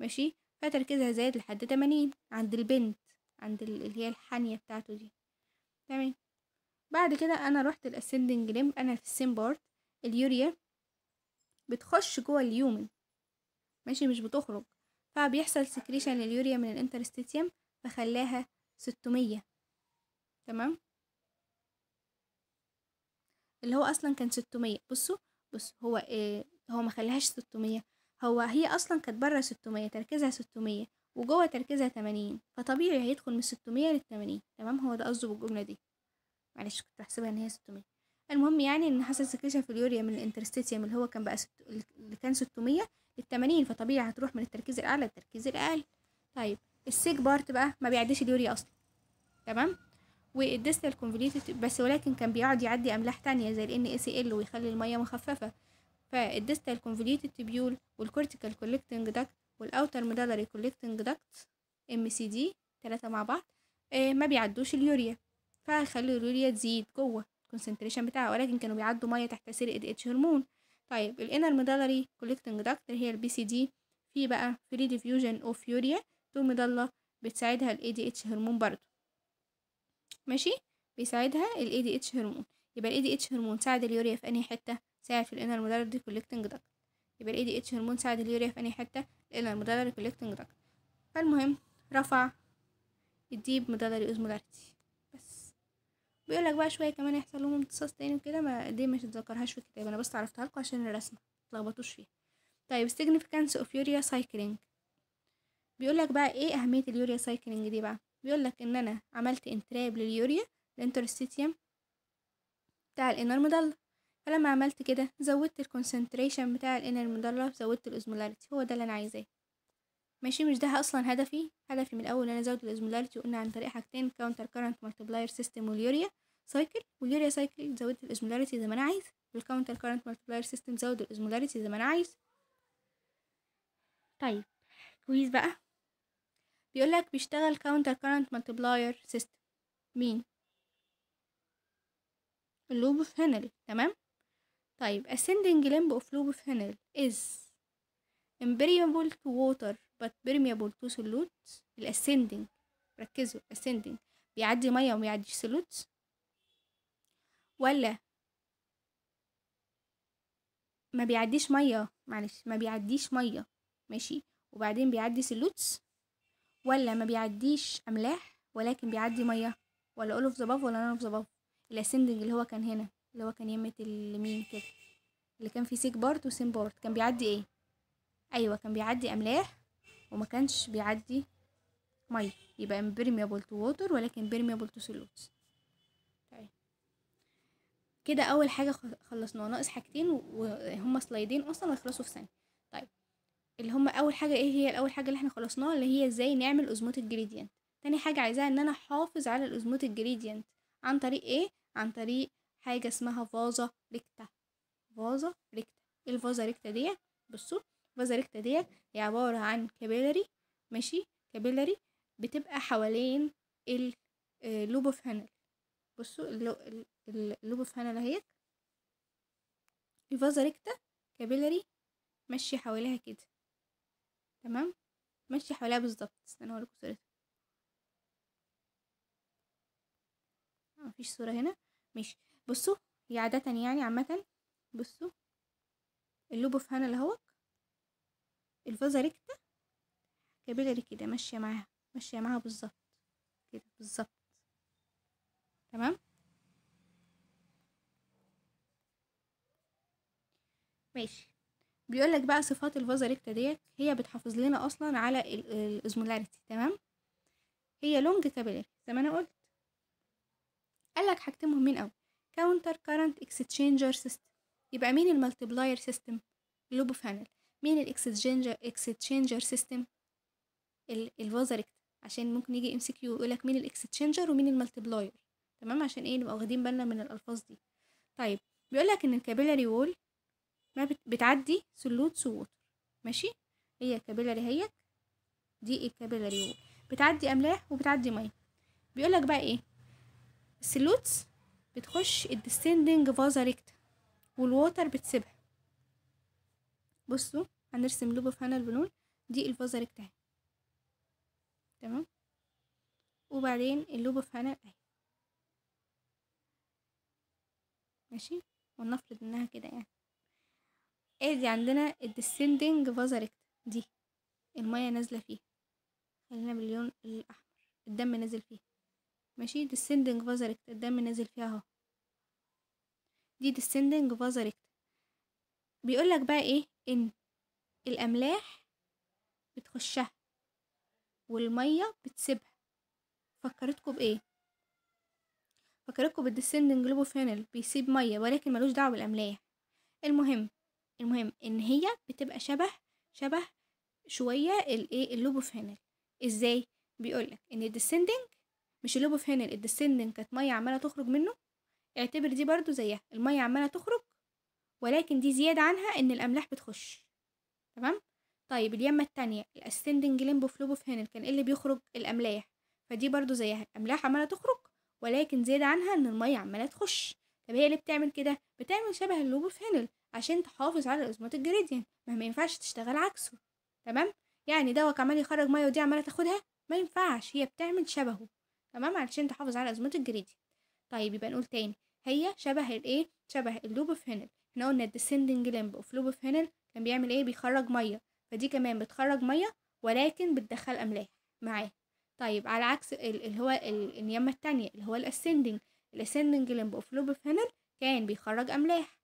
ماشي فتركيزها زايد لحد تمانين عند البنت عند اللي هي الحانية بتاعته دي تمام بعد كده انا رحت الاسندنج ليمب انا في السين بارت اليوريا بتخش جوه اليومن ماشي مش بتخرج فبيحصل سكريشن لليوريا من الانترستيتيوم فخلاها ستمية تمام اللي هو اصلا كان ستمية بصوا بص هو إيه هو ما خلاهاش ستمية هو هي أصلا كانت بره ستمية تركيزها ستمية وجوه تركيزها تمانين فطبيعي هيدخل من ستمية للتمانين تمام هو ده قصده بالجملة دي معلش كنت بحسبها إن هي ستمية المهم يعني إن حصل سكريشن في اليوريا من الانترستيتيوم اللي هو كان بقى ست... اللي كان ستمية 80 فطبيعي هتروح من التركيز الأعلى للتركيز الأقل طيب السيج بارت بقى ما بيعديش اليوريا أصلا تمام والديستال كونفليتد بس ولكن كان بيقعد يعدي املاح تانية زي ال ال ويخلي المية مخففة فالديستال كونفوليوتد تبيول والكورتيكال كولكتنج داكت والاوتر ميدالري كولكتنج داكت ام سي دي ثلاثه مع بعض آه، ما بيعدوش اليوريا فهيخلي اليوريا تزيد جوه الكونسنتريشن بتاعها ولكن كانوا بيعدوا ميه تحت تاثير اد اتش هرمون طيب الانر ميدالري كولكتنج داكت اللي هي البي سي دي في بقى فري ديفيوجن اوف يوريا تو مضله بتساعدها الاي دي اتش هرمون برضو ماشي بيساعدها الاي دي اتش هرمون يبقى الاي دي اتش هرمون ساعد اليوريا في انهي حته ساعد في الانر دي كولكتنج دكت يبقى الاي دي اتش هرمون ساعد اليوريا في انهي حته الانر مدلل كولكتنج دكت فالمهم رفع الديب مدلري اوزمولاريتي بس بيقول لك بقى شويه كمان يحصل لهم امتصاص تاني وكده ما دي مش اتذكرهاش في الكتاب انا بس عرفتها لكم عشان الرسمه متلخبطوش فيها طيب سيجنيفيكانس اوف يوريا سايكلينج بيقول لك بقى ايه اهميه اليوريا سايكلينج دي بقى بيقول لك ان انا عملت انتراب لليوريا الانترستيتيوم بتاع الانر مضله فلما عملت كده زودت الكونسنتريشن بتاع الانر مدرب زودت الاسمولاريتي هو ده اللي انا عايزاه ماشي مش ده اصلا هدفي هدفي من الاول ان انا ازود الاسمولاريتي وقلنا عن طريق حاجتين كاونتر كارنت مالتبلاير سيستم واليوريا سايكل واليوريا سايكل زودت الاسمولاريتي زي ما انا عايز والكاونتر كارنت مالتبلاير سيستم زود الاسمولاريتي زي ما انا عايز طيب كويس بقى بيقولك بيشتغل كاونتر كارنت مالتبلاير سيستم مين اللوب فينل تمام طيب ascending limb of lobe funnel is impermeable to water but permeable to solutes ascending ركزوا ascending بيعدي مية وما بيعديش solutes ولا ما بيعديش مية معلش ما بيعديش مية ماشي وبعدين بيعدي solutes ولا ما بيعديش أملاح ولكن بيعدي مية ولا all of the above ولا none of the above الاسندنج اللي هو كان هنا اللي هو كان يمة اليمين كده اللي كان فيه سيك بارت وسين بارت كان بيعدي ايه ايوه كان بيعدي املاح وما كانش بيعدي ميه يبقى امبرميبل تو ووتر ولكن بيرميبل تو سولوتس طيب كده اول حاجه خلصناها ناقص حاجتين وهما سلايدين اصلا هيخلصوا في ثانيه طيب اللي هما اول حاجه ايه هي الاول حاجه اللي احنا خلصناها اللي هي ازاي نعمل اوزموتيك جريدينت تاني حاجه عايزاها ان انا احافظ على الاوزموتيك جريدينت عن طريق ايه عن طريق حاجة اسمها فازة ريكتا فازة ريكتا ايه ريكتا ديت بصوا الفازة ريكتا ديت هي عبارة عن كابيلاري ماشي كابيلاري بتبقى حوالين اللوب آه، اوف هانل بصوا اللوب اوف هانل اهيت الفازة ريكتا كابيلاري ماشي حواليها كده تمام ماشي حواليها بالظبط استنى اوريكم صورتها آه، مفيش صورة هنا ماشي بصوا هي عادة يعني عامة بصوا اللوب في هنا لهوك الفازة ريكتا كابيلاري كده ماشية معاها ماشية معاها بالظبط كده بالظبط تمام ماشي بيقول لك بقى صفات الفازة ريكتا ديت هي بتحافظ لنا اصلا على الازمولاريتي تمام هي لونج كابيلاري زي ما انا قلت قال لك حاجتين مهمين قوي كاونتر كارنت اكستشينجر سيستم يبقى مين الملتبلاير سيستم لوب فانل مين الاكستشينجر اكستشينجر سيستم الفازركت عشان ممكن يجي ام سي كيو يقول لك مين الاكستشينجر ومين الملتبلاير تمام عشان ايه نبقى واخدين بالنا من الالفاظ دي طيب بيقول لك ان الكابيلاري وول ما بتعدي سلوتس ووتر ماشي هي الكابيلاري هيك دي الكابيلاري وول بتعدي املاح وبتعدي ميه بيقول لك بقى ايه السلوتس بتخش الديسندنج فازا ريكتا والووتر بتسيبها بصوا هنرسم لوب في هنا البنون دي الفازا ريكتا اهي تمام وبعدين اللوب في هنا اهي ماشي ونفرض انها كده يعني ادي إيه عندنا الديسندنج فازا ريكتا دي المية نازلة فيها خلينا باللون الأحمر الدم نازل فيها ماشي descending فازركت الدم نازل فيها اهو دي descending فازركت بيقولك بقى ايه ان الاملاح بتخشها والميه بتسيبها فكرتكم بايه فكرتكم بالديسندنج لوبوفينل بيسيب ميه ولكن ملوش دعوه بالاملاح المهم المهم ان هي بتبقى شبه شبه شويه الايه اللوبوفينل ازاي بيقولك ان الديسندنج مش اللوبه في هنا الديسندنج كانت ميه عماله تخرج منه اعتبر دي برضو زيها الميه عماله تخرج ولكن دي زياده عنها ان الاملاح بتخش تمام طيب اليمه التانية الاسندنج ليمبوف لوبوف هينل كان ايه اللي بيخرج الاملاح فدي برضو زيها الاملاح عماله تخرج ولكن زيادة عنها ان المية عمالة تخش طب هي ليه بتعمل كده بتعمل شبه اللوبوف هينل عشان تحافظ على الاوزمات جريديان ما ما ينفعش تشتغل عكسه تمام يعني دوك عمال يخرج ميه ودي عماله تاخدها ما ينفعش هي بتعمل شبهه تمام علشان تحافظ على أزمة الجريدي طيب يبقى نقول تاني هي شبه الايه شبه اللوب اوف هنل احنا قلنا الديسندنج لمب اوف لوب اوف هنل كان بيعمل ايه بيخرج ميه فدي كمان بتخرج ميه ولكن بتدخل املاح معاه طيب على عكس اللي هو النيامه التانية اللي هو الاسندنج الاسندنج لمب اوف لوب اوف هنل كان بيخرج املاح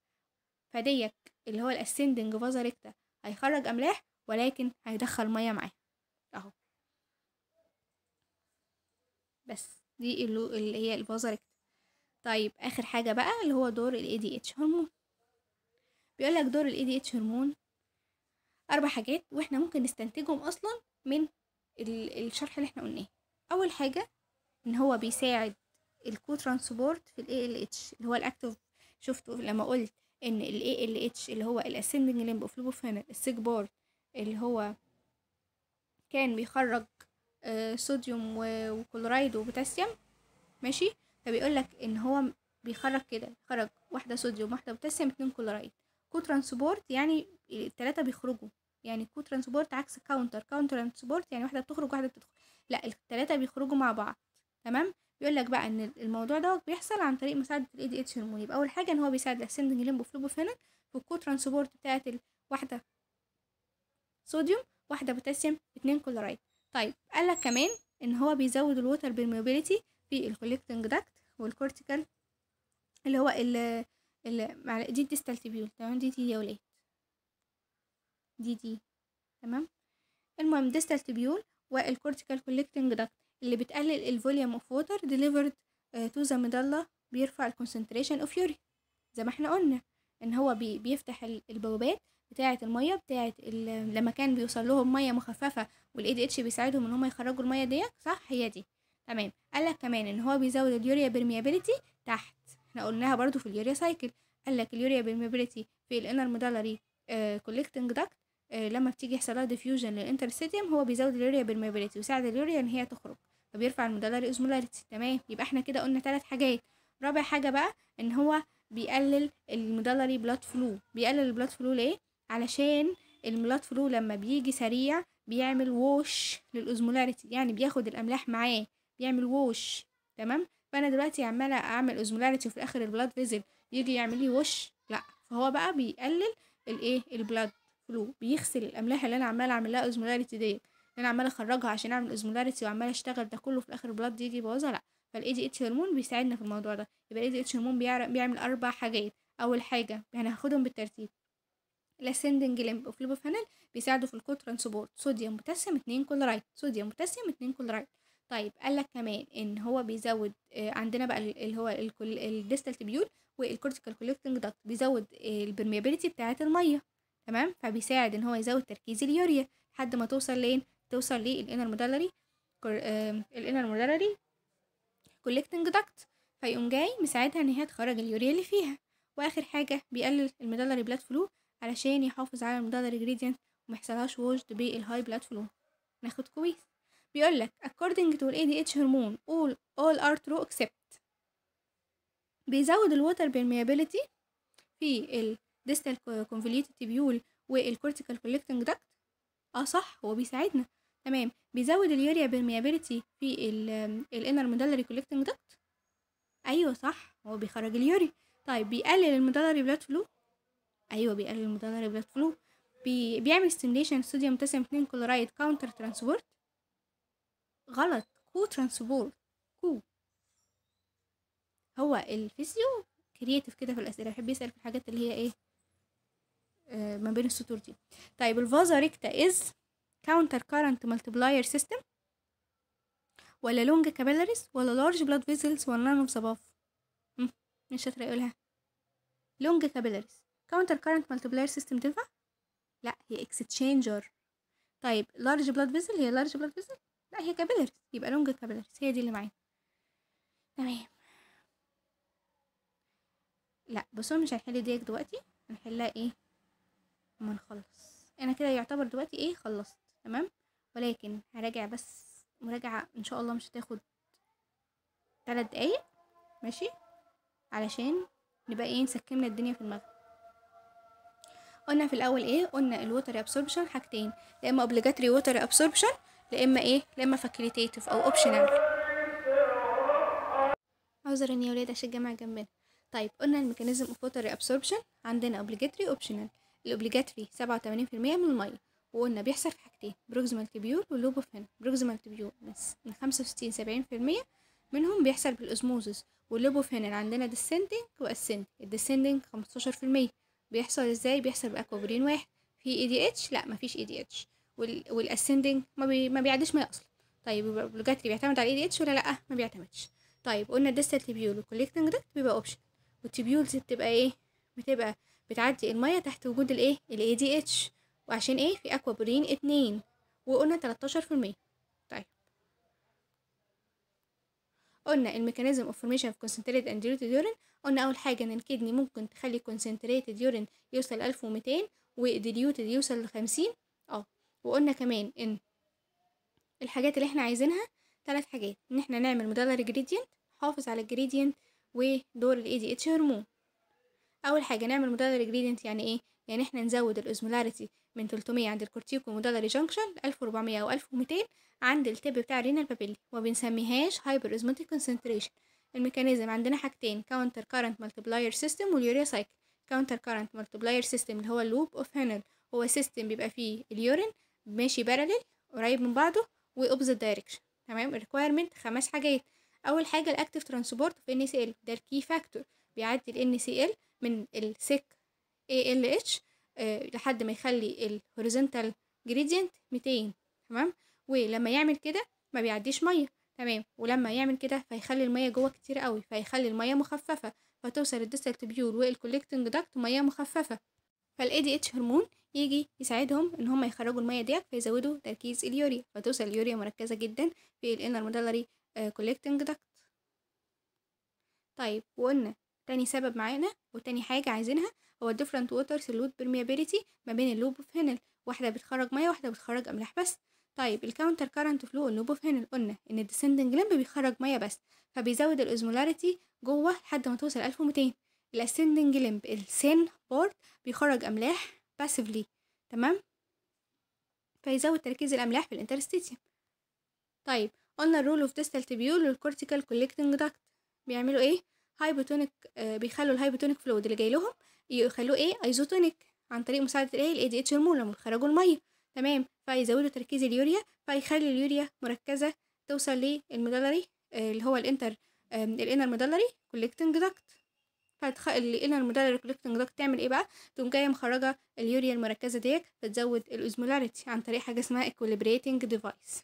فديك اللي هو الاسندنج فازا ريكتا هيخرج املاح ولكن هيدخل ميه معاه بس دي اللي هي الفازركت طيب اخر حاجه بقى اللي هو دور الاي دي اتش هرمون بيقول لك دور الاي دي اتش هرمون اربع حاجات واحنا ممكن نستنتجهم اصلا من الشرح اللي احنا قلناه اول حاجه ان هو بيساعد الكو ترانسبورت في الاي ال اتش اللي هو الاكتف شفتوا لما قلت ان الاي ال اتش اللي هو الاسندنج ليمب اوف لوبوفينال السيجبار اللي هو كان بيخرج آه، صوديوم وكلورايد وبوتاسيوم ماشي فبيقول لك ان هو بيخرج كده خرج واحده صوديوم واحده بوتاسيوم اتنين كلورايد ترانسبورت يعني التلاتة بيخرجوا يعني كو ترانسبورت عكس كاونتر كاونتر ترانسبورت يعني واحده بتخرج واحده بتدخل لا التلاتة بيخرجوا مع بعض تمام بيقول لك بقى ان الموضوع دوت بيحصل عن طريق مساعده الاي دي اتش هرمون يبقى اول حاجه ان هو بيساعد الاسندنج ليمبوفلوبوفينول في ترانسبورت بتاعه واحده صوديوم واحده بوتاسيوم اتنين كلورايد طيب قال لك كمان ان هو بيزود الوتر برميبيليتي في الكوليكتنج داكت والكورتيكال اللي هو ال ال دي التستالتيبيول تمام إيه؟ دي دي يا ولاد دي دي تمام المهم ديستالتيبيول والكورتيكال كوليكتنج داكت اللي بتقلل الفوليوم اوف ووتر ديليفرد تو ذا ميدالا بيرفع الكونسنتريشن اوف يوري زي ما احنا قلنا ان هو بي بيفتح البوابات بتاعه الميه بتاعه لما كان بيوصل لهم ميه مخففه والاي دي اتش بيساعدهم ان هم يخرجوا الميه ديت صح هي دي تمام قال لك كمان ان هو بيزود اليوريا بيرميابيليتي تحت احنا قلناها برضو في اليوريا سايكل قال لك اليوريا بيرميابيليتي في الانر مودالري كولكتنج داكت لما بتيجي يحصل لها ديفيوجن للانترستيديوم هو بيزود اليوريا بيرميابيليتي ويساعد اليوريا ان هي تخرج فبيرفع المودالري اوزمولاريتي تمام يبقى احنا كده قلنا ثلاث حاجات رابع حاجه بقى ان هو بيقلل المودالري بلاد فلو بيقلل البلاد فلو ليه علشان البلاد فلو لما بيجي سريع بيعمل ووش للأوزمولاريتي يعني بياخد الأملاح معاه بيعمل ووش تمام فأنا دلوقتي عمالة أعمل أوزمولاريتي وفي الآخر البلاد فيزل يجي يعمل لي ووش لأ فهو بقى بيقلل الإيه البلاد فلو بيغسل الأملاح اللي أنا عمالة أعمل لها أوزمولاريتي ديت أنا عمالة أخرجها عشان أعمل أوزمولاريتي وعمالة أشتغل ده كله في الآخر البلاد يجي يبوظها لأ فالاي دي اتش هرمون بيساعدنا في الموضوع ده يبقى الاي دي اتش هرمون بيعمل أربع حاجات أول حاجة يعني هاخدهم بالترتيب الاسندنج لمب وفلوبوفينول بيساعدوا في الكو ترانسبورت صوديوم بوتاسيوم اتنين كلورايد صوديوم بوتاسيوم اتنين كلورايد طيب قال لك كمان ان هو بيزود آه، عندنا بقى اللي هو الديستال تبيول والكورتيكال كولكتنج دكت بيزود آه، البرميابيليتي بتاعه الميه تمام فبيساعد ان هو يزود تركيز اليوريا لحد ما توصل لين توصل للانر مودالري الانر مودالري كولكتنج دكت فيقوم جاي مساعدها ان هي تخرج اليوريا اللي فيها واخر حاجه بيقلل الميدالري بلاد فلو علشان يحافظ على المضاد الانجريدينت وميحصلهاش وجد بالهاي بلاد فلو ناخد كويس بيقولك according to ADH هرمون all all are true except بيزود الوتر permeability في الديستال convoluted تبيول والكورتيكال كولكتنج داكت اه صح هو بيساعدنا تمام بيزود اليوريا permeability في الانر مدلري كولكتنج داكت ايوه صح هو بيخرج اليوري طيب بيقلل المدلري بلاد فلو ايوه بيقلل المتغير البلاد فلو بي... بيعمل ستيميليشن صوديوم تسعة اتنين كلورايد كاونتر ترانسبورت غلط كو ترانسبورت كو هو الفيزيو كرييتيف كده في الاسئله بيحب يسال في الحاجات اللي هي ايه آه، ما بين السطور دي طيب الفازا ريكتا از كاونتر كارنت ملتبلاير سيستم ولا لونج كابيلاريز ولا لارج بلاد فيزلز ولا نون صباف مش شاطره يقولها لونج كابيلاريز كاونتر كارنت مالتيبلاير سيستم تنفع لا هي اكستشينجر طيب لارج بلاد فيزل هي لارج بلاد فيزل لا هي كابيلاريز يبقى لونج كابيلاريز هي دي اللي معايا تمام لا بس هو مش هنحل ديك دلوقتي هنحلها ايه اما نخلص انا كده يعتبر دلوقتي ايه خلصت تمام ولكن هراجع بس مراجعة ان شاء الله مش هتاخد ثلاث دقايق ماشي علشان نبقى ايه نسكمنا الدنيا في المغرب قلنا في الاول ايه قلنا الووتر ابسوربشن حاجتين يا اما اوبليجاتري ووتر ابسوربشن يا اما ايه يا اما فاكيليتيف او اوبشنال عذرا يا ولاد عشان الجامعه جنبنا طيب قلنا الميكانيزم اوف ووتر ابسوربشن عندنا اوبليجاتري اوبشنال الاوبليجاتري 87% من الميه وقلنا بيحصل في حاجتين بروكسيمال تبيول واللوب اوف هين بروكسيمال تبيول من 65 70% منهم بيحصل بالاوزموزس واللوب اوف هين عندنا ديسندنج واسندنج الديسندنج 15% بيحصل ازاي بيحصل باكوا جرين واحد في اي دي اتش لا مفيش اي دي اتش والاسندنج ما, بي... ما بيعديش ميه اصلا طيب البلوجاتري بيعتمد على اي دي اتش ولا لا ما بيعتمدش طيب قلنا الدستال تيبيول والكوليكتنج دكت بيبقى اوبشن والتيبيولز بتبقى ايه بتبقى بتعدي الميه تحت وجود الايه الاي دي اتش وعشان ايه في اكوا بورين اتنين وقلنا تلتاشر في المية قلنا الميكانيزم اوف فورميشن في كونسنتريتد انديليتد يورين قلنا اول حاجه ان الكدني ممكن تخلي كونسنتريتد يورين يوصل 1200 وديليوتد يوصل ل 50 اه وقلنا كمان ان الحاجات اللي احنا عايزينها ثلاث حاجات ان احنا نعمل مدلل جريدينت حافظ على الجريدينت ودور الاي دي اتش هرمون اول حاجه نعمل مدلل جريدينت يعني ايه يعني احنا نزود الأوزمولاريتي من 300 عند الكورتيكو مودالري جنكشن 1400 أو 1200 عند التب بتاع الرينال بابيلي بنسميهاش هايبر أوزموتيك كونسنتريشن الميكانيزم عندنا حاجتين كاونتر كارنت ملتيبلاير سيستم واليوريا سايكل كاونتر كارنت ملتيبلاير سيستم اللي هو اللوب اوف هانل هو سيستم بيبقى فيه اليورين ماشي بارلل قريب من بعضه واوبزيت دايركشن تمام الريكويرمنت خمس حاجات اول حاجه الاكتيف ترانسبورت في ان سي ال ده الكي فاكتور بيعدي ال ان سي ال من السك ALH آه، لحد ما يخلي الهوريزونتال جريدينت 200 تمام ولما يعمل كده ما بيعديش ميه تمام ولما يعمل كده فيخلي الميه جوه كتير قوي فيخلي الميه مخففه فتوصل الديستال تبيول والكولكتنج داكت ميه مخففه فالاي دي اتش هرمون يجي يساعدهم ان هم يخرجوا الميه ديت فيزودوا تركيز اليوريا فتوصل اليوريا مركزه جدا في الانر مودلري كولكتنج داكت طيب وقلنا تاني سبب معانا وتاني حاجة عايزينها هو different water solute permeability ما بين اللوب والفينل واحدة بتخرج مية واحدة بتخرج أملاح بس طيب الكاونتر كارنت فلو النوبوفينل قلنا ان الديسندنج لمب بيخرج ميه بس فبيزود الاوزمولاريتي جوه لحد ما توصل 1200 الاسندنج لمب السين بورد بيخرج املاح باسفلي تمام فيزود تركيز الاملاح في الانترستيتيوم طيب قلنا الرول اوف ديستال تبيول والكورتيكال كوليكتنج داكت بيعملوا ايه هايبوتونيك آه بيخلوا الهايبوتونيك فلويد اللي جاي لهم يخلوه ايه ايزوتونيك عن طريق مساعدة الايه الاي دي اتش هرمون لما يخرجوا المية تمام فيزودوا تركيز اليوريا فيخلي اليوريا مركزة توصل للمدلري اللي هو الانتر الانر مدلري كولكتنج داكت فتخيل الانر مدلري كولكتنج داكت تعمل ايه بقى تقوم جايه مخرجه اليوريا المركزه ديت فتزود الاوزمولاريتي عن طريق حاجه اسمها اكوليبريتنج ديفايس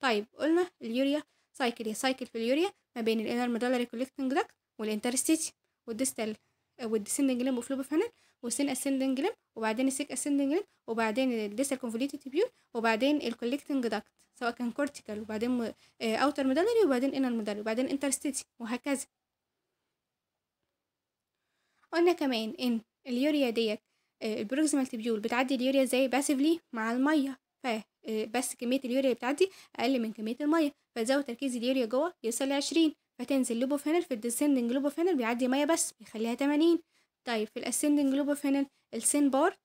طيب قلنا اليوريا سايكل هي سايكل في اليوريا ما بين الانر مدلري كولكتنج داكت والانترستيتي والديستال والديسندنج لمب وفلوبوفينول والسين اسندنج لمب وبعدين السيك اسندنج لمب وبعدين الديسال كونفوليوتد تيبيول وبعدين الكولكتنج داكت سواء كان كورتيكال وبعدين اوتر آه، ميدالري وبعدين انر ميدالري وبعدين انترستيتي وهكذا قلنا كمان ان اليوريا ديت البروكسيمال آه، تيبيول بتعدي اليوريا ازاي باسفلي مع الميه ف آه، بس كمية اليوريا اللي بتعدي أقل من كمية المية فزود تركيز اليوريا جوه يوصل لعشرين فتنزل لوبوفينل في الديسندنج لوبوفينل بيعدي مية بس يخليها تمانين طيب في الاسندنج لوبوفينل السين بارت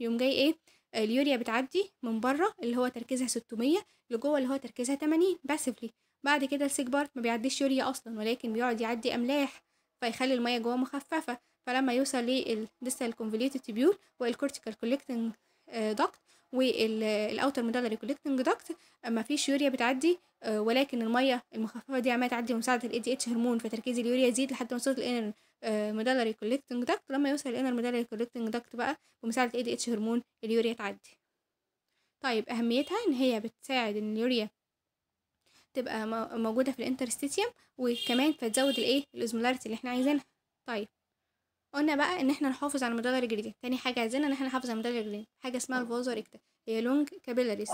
يوم جاي ايه اليوريا بتعدي من بره اللي هو تركيزها ستمية لجوه اللي هو تركيزها تمانين باسفلي بعد كده السيك بارت ما بيعديش يوريا اصلا ولكن بيقعد يعدي املاح فيخلي المية جوه مخففة فلما يوصل للديستال كونفليتد تبيول والكورتيكال كولكتنج دكت والاوتر ميدالري كولكتنج داكت ما فيش يوريا بتعدي آه، ولكن الميه المخففه دي عماله تعدي بمساعده الاي دي اتش هرمون فتركيز اليوريا يزيد لحد ما يوصل الانر ميدالري كولكتنج داكت لما يوصل الانر ميدالري كولكتنج داكت بقى بمساعده الاي دي اتش هرمون اليوريا تعدي طيب اهميتها ان هي بتساعد ان اليوريا تبقى موجوده في الانترستيتيوم وكمان فتزود الايه الاوزمولاريتي اللي احنا عايزينها طيب قلنا بقى ان احنا نحافظ على المدلل الجلدي تاني حاجه عايزينها ان احنا نحافظ على المدلل الجلدي حاجه اسمها آه. الفوزو ريكتا هي لونج كابيلاريز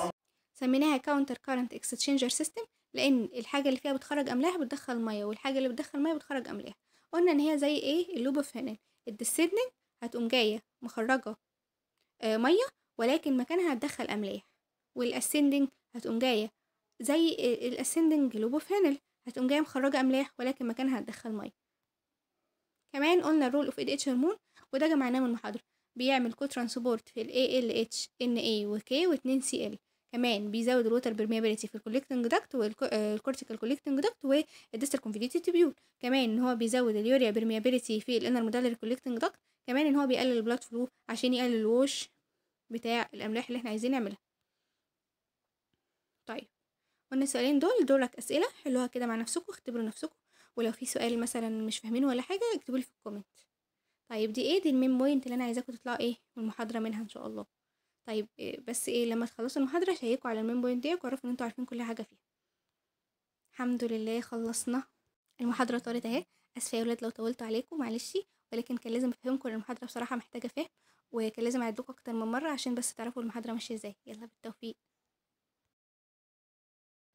سميناها كاونتر كارنت اكستشينجر سيستم لان الحاجه اللي فيها بتخرج املاح بتدخل ميه والحاجه اللي بتدخل ميه بتخرج املاح قلنا ان هي زي ايه اللوب اوف هانل الديسيدنج هتقوم جايه مخرجه آه ميه ولكن مكانها هتدخل املاح والاسندنج هتقوم جايه زي الاسندنج لوب اوف هانل هتقوم جايه مخرجه املاح ولكن مكانها هتدخل ميه كمان قلنا الرول اوف ADH هرمون وده جمعناه من المحاضرة بيعمل كو ترانسبورت في ال ALH NA و K و 2 CL كمان بيزود الوتر برميابيليتي في الكوليكتنج داكت والكورتيكال كوليكتنج داكت والديستر كونفيديتي تبيول كمان ان هو بيزود اليوريا برميابيليتي في الانر مودالر كوليكتنج داكت كمان ان هو بيقلل البلاد فلو عشان يقلل الوش بتاع الاملاح اللي احنا عايزين نعملها طيب قلنا السؤالين دول دولك اسئله حلوها كده مع نفسكم اختبروا نفسكم ولو في سؤال مثلا مش فاهمينه ولا حاجه اكتبوا لي في الكومنت طيب دي ايه دي المين بوينت اللي انا عايزاكم تطلعوا ايه من المحاضره منها ان شاء الله طيب آه، بس ايه لما تخلصوا المحاضره شيكوا على المين بوينت دي وعرفوا ان انتوا عارفين كل حاجه فيها الحمد لله خلصنا المحاضره طارت اهي اسفه يا ولاد لو طولت عليكم معلش ولكن كان لازم افهمكم المحاضره بصراحه محتاجه فهم وكان لازم اعيد لكم اكتر من مره عشان بس تعرفوا المحاضره ماشيه ازاي يلا بالتوفيق